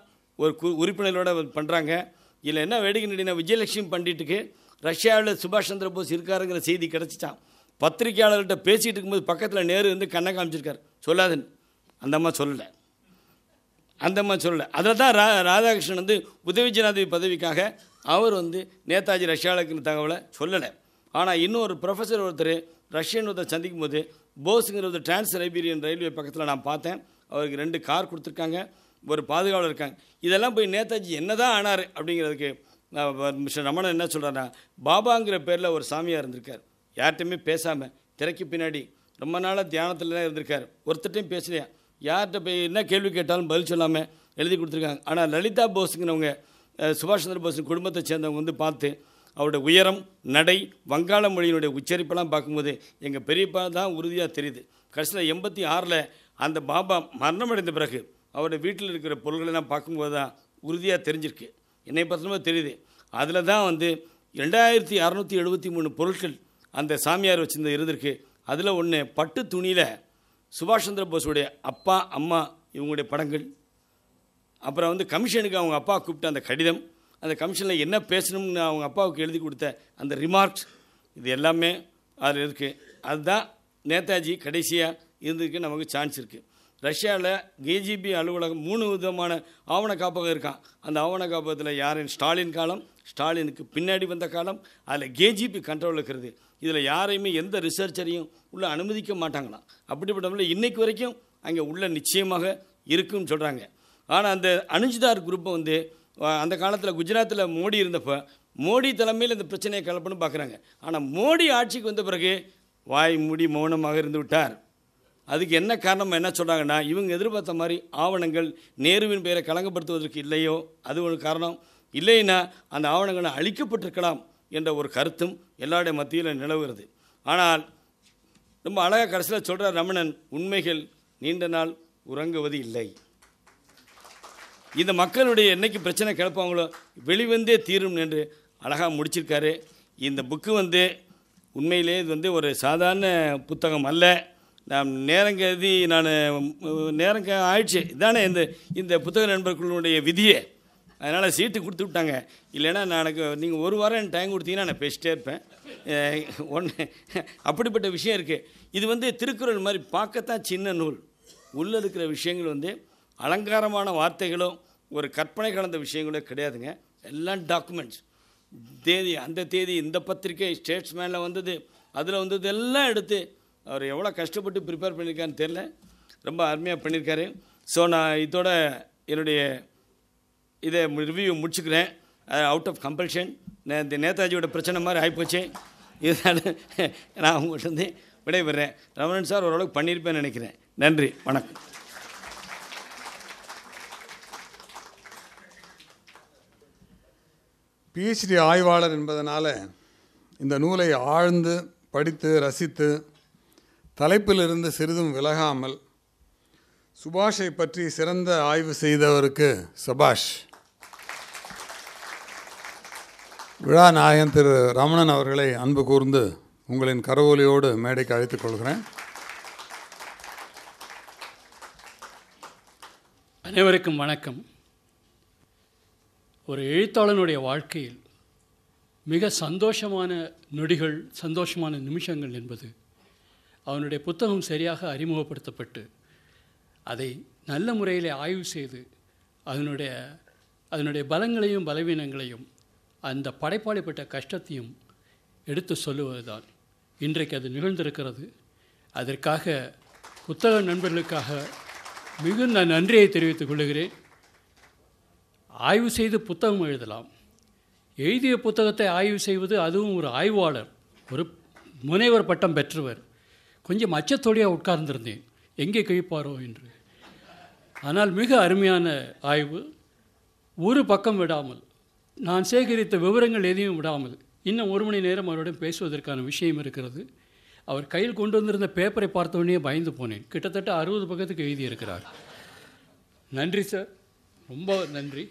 Speaker 2: ஒரு கு உறுப்பினர்களோட பண்ணுறாங்க இதில் என்ன வேடிக்கை நடினா விஜயலட்சுமி பண்டிட்டுக்கு ரஷ்யாவில் சுபாஷ் சந்திர போஸ் இருக்காருங்கிற செய்தி கிடச்சிட்டான் பத்திரிகையாளர்கிட்ட பேசிகிட்டு இருக்கும்போது பக்கத்தில் நேரு வந்து கண்ணை காமிச்சிருக்கார் சொல்லாதுன்னு அந்த அம்மா சொல்லலை அந்த சொல்லலை அதில் தான் ரா ராதாகிருஷ்ணன் வந்து உதவி ஜனாதிபதி பதவிக்காக அவர் வந்து நேதாஜி ரஷ்யாவில் இருக்கிற தகவலை சொல்லலை ஆனால் இன்னொரு ப்ரொஃபஸர் ஒருத்தர் ரஷ்யன் ஒருத்தர் சந்திக்கும் போது போஸுங்கிற ஒரு டிரான்ஸ் சைபீரியன் ரயில்வே பக்கத்தில் நான் பார்த்தேன் அவருக்கு ரெண்டு கார் கொடுத்துருக்காங்க ஒரு பாதுகாவலர் இருக்காங்க இதெல்லாம் போய் நேதாஜி என்ன தான் ஆனார் அப்படிங்கிறதுக்கு மிஸ்டர் ரமணன் என்ன சொல்கிறாருன்னா பாபாங்கிற பேரில் ஒரு சாமியாக இருந்திருக்கார் யார்கிட்டையுமே பேசாமல் திரைக்கு பின்னாடி ரொம்ப நாளாக தியானத்தில் தான் இருந்திருக்கார் ஒருத்தட்டையும் பேசலையா யார்கிட்ட போய் என்ன கேள்வி கேட்டாலும் பதில் சொல்லாமல் எழுதி கொடுத்துருக்காங்க ஆனால் லலிதா போஸுங்கிறவங்க சுபாஷ் சந்திர போஸின் குடும்பத்தை சேர்ந்தவங்க வந்து பார்த்து அவருடைய உயரம் நடை வங்காள மொழியினுடைய உச்சரிப்பெல்லாம் பார்க்கும்போது எங்கள் பெரியப்பா தான் உறுதியாக தெரியுது கடைசியில் எண்பத்தி ஆறில் அந்த பாபா மரணமடைந்த பிறகு அவருடைய வீட்டில் இருக்கிற பொருள்களெல்லாம் பார்க்கும்போது தான் உறுதியாக தெரிஞ்சிருக்கு என்னை பற்றினமோ தெரியுது அதில் தான் வந்து ரெண்டாயிரத்தி அறநூற்றி எழுபத்தி மூணு பொருட்கள் அந்த சாமியார் வச்சுருந்த இருந்திருக்கு அதில் ஒன்று பட்டு துணியில் சுபாஷ் சந்திர போஸுடைய அப்பா அம்மா இவங்களுடைய படங்கள் அப்புறம் வந்து கமிஷனுக்கு அவங்க அப்பா கூப்பிட்ட அந்த கடிதம் அந்த கமிஷனில் என்ன பேசணும்னு அவங்க அப்பாவுக்கு எழுதி கொடுத்த அந்த ரிமார்க்ஸ் இது எல்லாமே அதில் இருக்குது அதுதான் நேதாஜி கடைசியாக இருந்ததுக்கு நமக்கு சான்ஸ் இருக்குது ரஷ்யாவில் கேஜிபி அலுவலகம் மூணு விதமான ஆவண காப்பகம் இருக்கான் அந்த ஆவண காப்பகத்தில் யாரின் ஸ்டாலின் காலம் ஸ்டாலினுக்கு பின்னாடி வந்த காலம் அதில் கேஜிபி கண்ட்ரோல் இருக்கிறது இதில் யாரையுமே எந்த ரிசர்ச்சரையும் உள்ளே அனுமதிக்க மாட்டாங்களாம் அப்படிப்பட்டவங்கள இன்றைக்கு வரைக்கும் அங்கே உள்ள நிச்சயமாக இருக்குன்னு சொல்கிறாங்க ஆனால் அந்த அனுஜிதார் குரூப்பை வந்து அந்த காலத்தில் குஜராத்தில் மோடி இருந்தப்போ மோடி தலைமையில் இந்த பிரச்சனையை கலப்புன்னு பார்க்குறாங்க ஆனால் மோடி ஆட்சிக்கு வந்த பிறகு வாய் மூடி மௌனமாக இருந்து விட்டார் அதுக்கு என்ன காரணம் என்ன சொல்கிறாங்கன்னா இவங்க எதிர்பார்த்த மாதிரி ஆவணங்கள் நேருவின் பெயரை கலங்கப்படுத்துவதற்கு இல்லையோ அது ஒரு காரணம் இல்லைன்னா அந்த ஆவணங்களை அழிக்கப்பட்டிருக்கலாம் என்ற ஒரு கருத்தும் எல்லாருடைய மத்தியில் நிலவுகிறது ஆனால் ரொம்ப அழகாக கடைசியில் சொல்கிறார் ரமணன் உண்மைகள் நீண்ட நாள் உறங்குவது இல்லை இந்த மக்களுடைய என்றைக்கு பிரச்சனை கிடப்பாங்களோ வெளிவந்தே தீரும் என்று அழகாக முடிச்சிருக்காரு இந்த புக்கு வந்து உண்மையிலே இது வந்து ஒரு சாதாரண புத்தகம் அல்ல நான் நேரங்கதி நான் நேரம் ஆயிடுச்சு இதானே இந்த இந்த புத்தக நண்பர்களுடைய விதியை அதனால் சீட்டு கொடுத்து விட்டாங்க இல்லைன்னா நான் எனக்கு நீங்கள் ஒரு வாரம் எனக்கு டைம் கொடுத்தீங்கன்னா நான் பேசிட்டே இருப்பேன் ஒன்று அப்படிப்பட்ட விஷயம் இருக்குது இது வந்து திருக்குறள் மாதிரி பார்க்கத்தான் சின்ன நூல் உள்ளே இருக்கிற விஷயங்கள் வந்து அலங்காரமான வார்த்தைகளும் ஒரு கற்பனை கலந்த விஷயம் கூட கிடையாதுங்க எல்லாம் டாக்குமெண்ட்ஸ் தேதி அந்த தேதி இந்த பத்திரிக்கை ஸ்டேட்ஸ் மேலே வந்தது அதில் வந்தது எல்லாம் எடுத்து அவர் எவ்வளோ கஷ்டப்பட்டு ப்ரிப்பேர் பண்ணியிருக்கான்னு தெரில ரொம்ப அருமையாக பண்ணியிருக்காரு ஸோ நான் இதோட என்னுடைய இதை ரிவ்யூ முடிச்சுக்கிறேன் அவுட் ஆஃப் கம்பல்ஷன் இந்த நேதாஜியோட பிரச்சனை மாதிரி ஆகிப்போச்சு இதனால் நான் உங்கள்கிட்ட வந்து விடைபெறேன் ரமணன் சார் ஓரளவுக்கு பண்ணியிருப்பேன்னு நினைக்கிறேன் நன்றி
Speaker 1: வணக்கம் பிஹெச்டி ஆய்வாளர் என்பதனால் இந்த நூலை ஆழ்ந்து படித்து ரசித்து தலைப்பிலிருந்து சிறிதும் விலகாமல் சுபாஷை பற்றி சிறந்த ஆய்வு செய்தவருக்கு சபாஷ் விழா நாயன் திரு ரமணன் அவர்களை அன்பு கூர்ந்து உங்களின் கரவோலியோடு மேடைக்கு அழைத்துக் கொள்கிறேன்
Speaker 3: அனைவருக்கும் வணக்கம் ஒரு எழுத்தாளனுடைய வாழ்க்கையில் மிக சந்தோஷமான நொடிகள் சந்தோஷமான நிமிஷங்கள் என்பது அவனுடைய புத்தகம் சரியாக அறிமுகப்படுத்தப்பட்டு அதை நல்ல முறையில் ஆய்வு செய்து அதனுடைய அதனுடைய பலங்களையும் பலவீனங்களையும் அந்த படைப்பாளிப்பட்ட கஷ்டத்தையும் எடுத்து சொல்லுவதுதான் இன்றைக்கு அது நிகழ்ந்திருக்கிறது அதற்காக புத்தக நண்பர்களுக்காக மிகுந்த நன்றியை தெரிவித்துக் கொள்கிறேன் ஆய்வு செய்து புத்தகம் எழுதலாம் எழுதிய புத்தகத்தை ஆய்வு செய்வது அதுவும் ஒரு ஆய்வாளர் ஒரு முனைவர் பட்டம் பெற்றவர் கொஞ்சம் அச்சத்தோடையாக உட்கார்ந்திருந்தேன் எங்கே கழிப்பாரோ என்று ஆனால் மிக அருமையான ஆய்வு ஒரு பக்கம் விடாமல் நான் சேகரித்த விவரங்கள் எதையும் விடாமல் இன்னும் ஒரு மணி நேரம் அவருடன் பேசுவதற்கான விஷயம் இருக்கிறது அவர் கையில் கொண்டு வந்திருந்த பேப்பரை பார்த்தவொடனே பயந்து போனேன் கிட்டத்தட்ட அறுபது பக்கத்துக்கு எழுதியிருக்கிறார் நன்றி சார் ரொம்ப நன்றி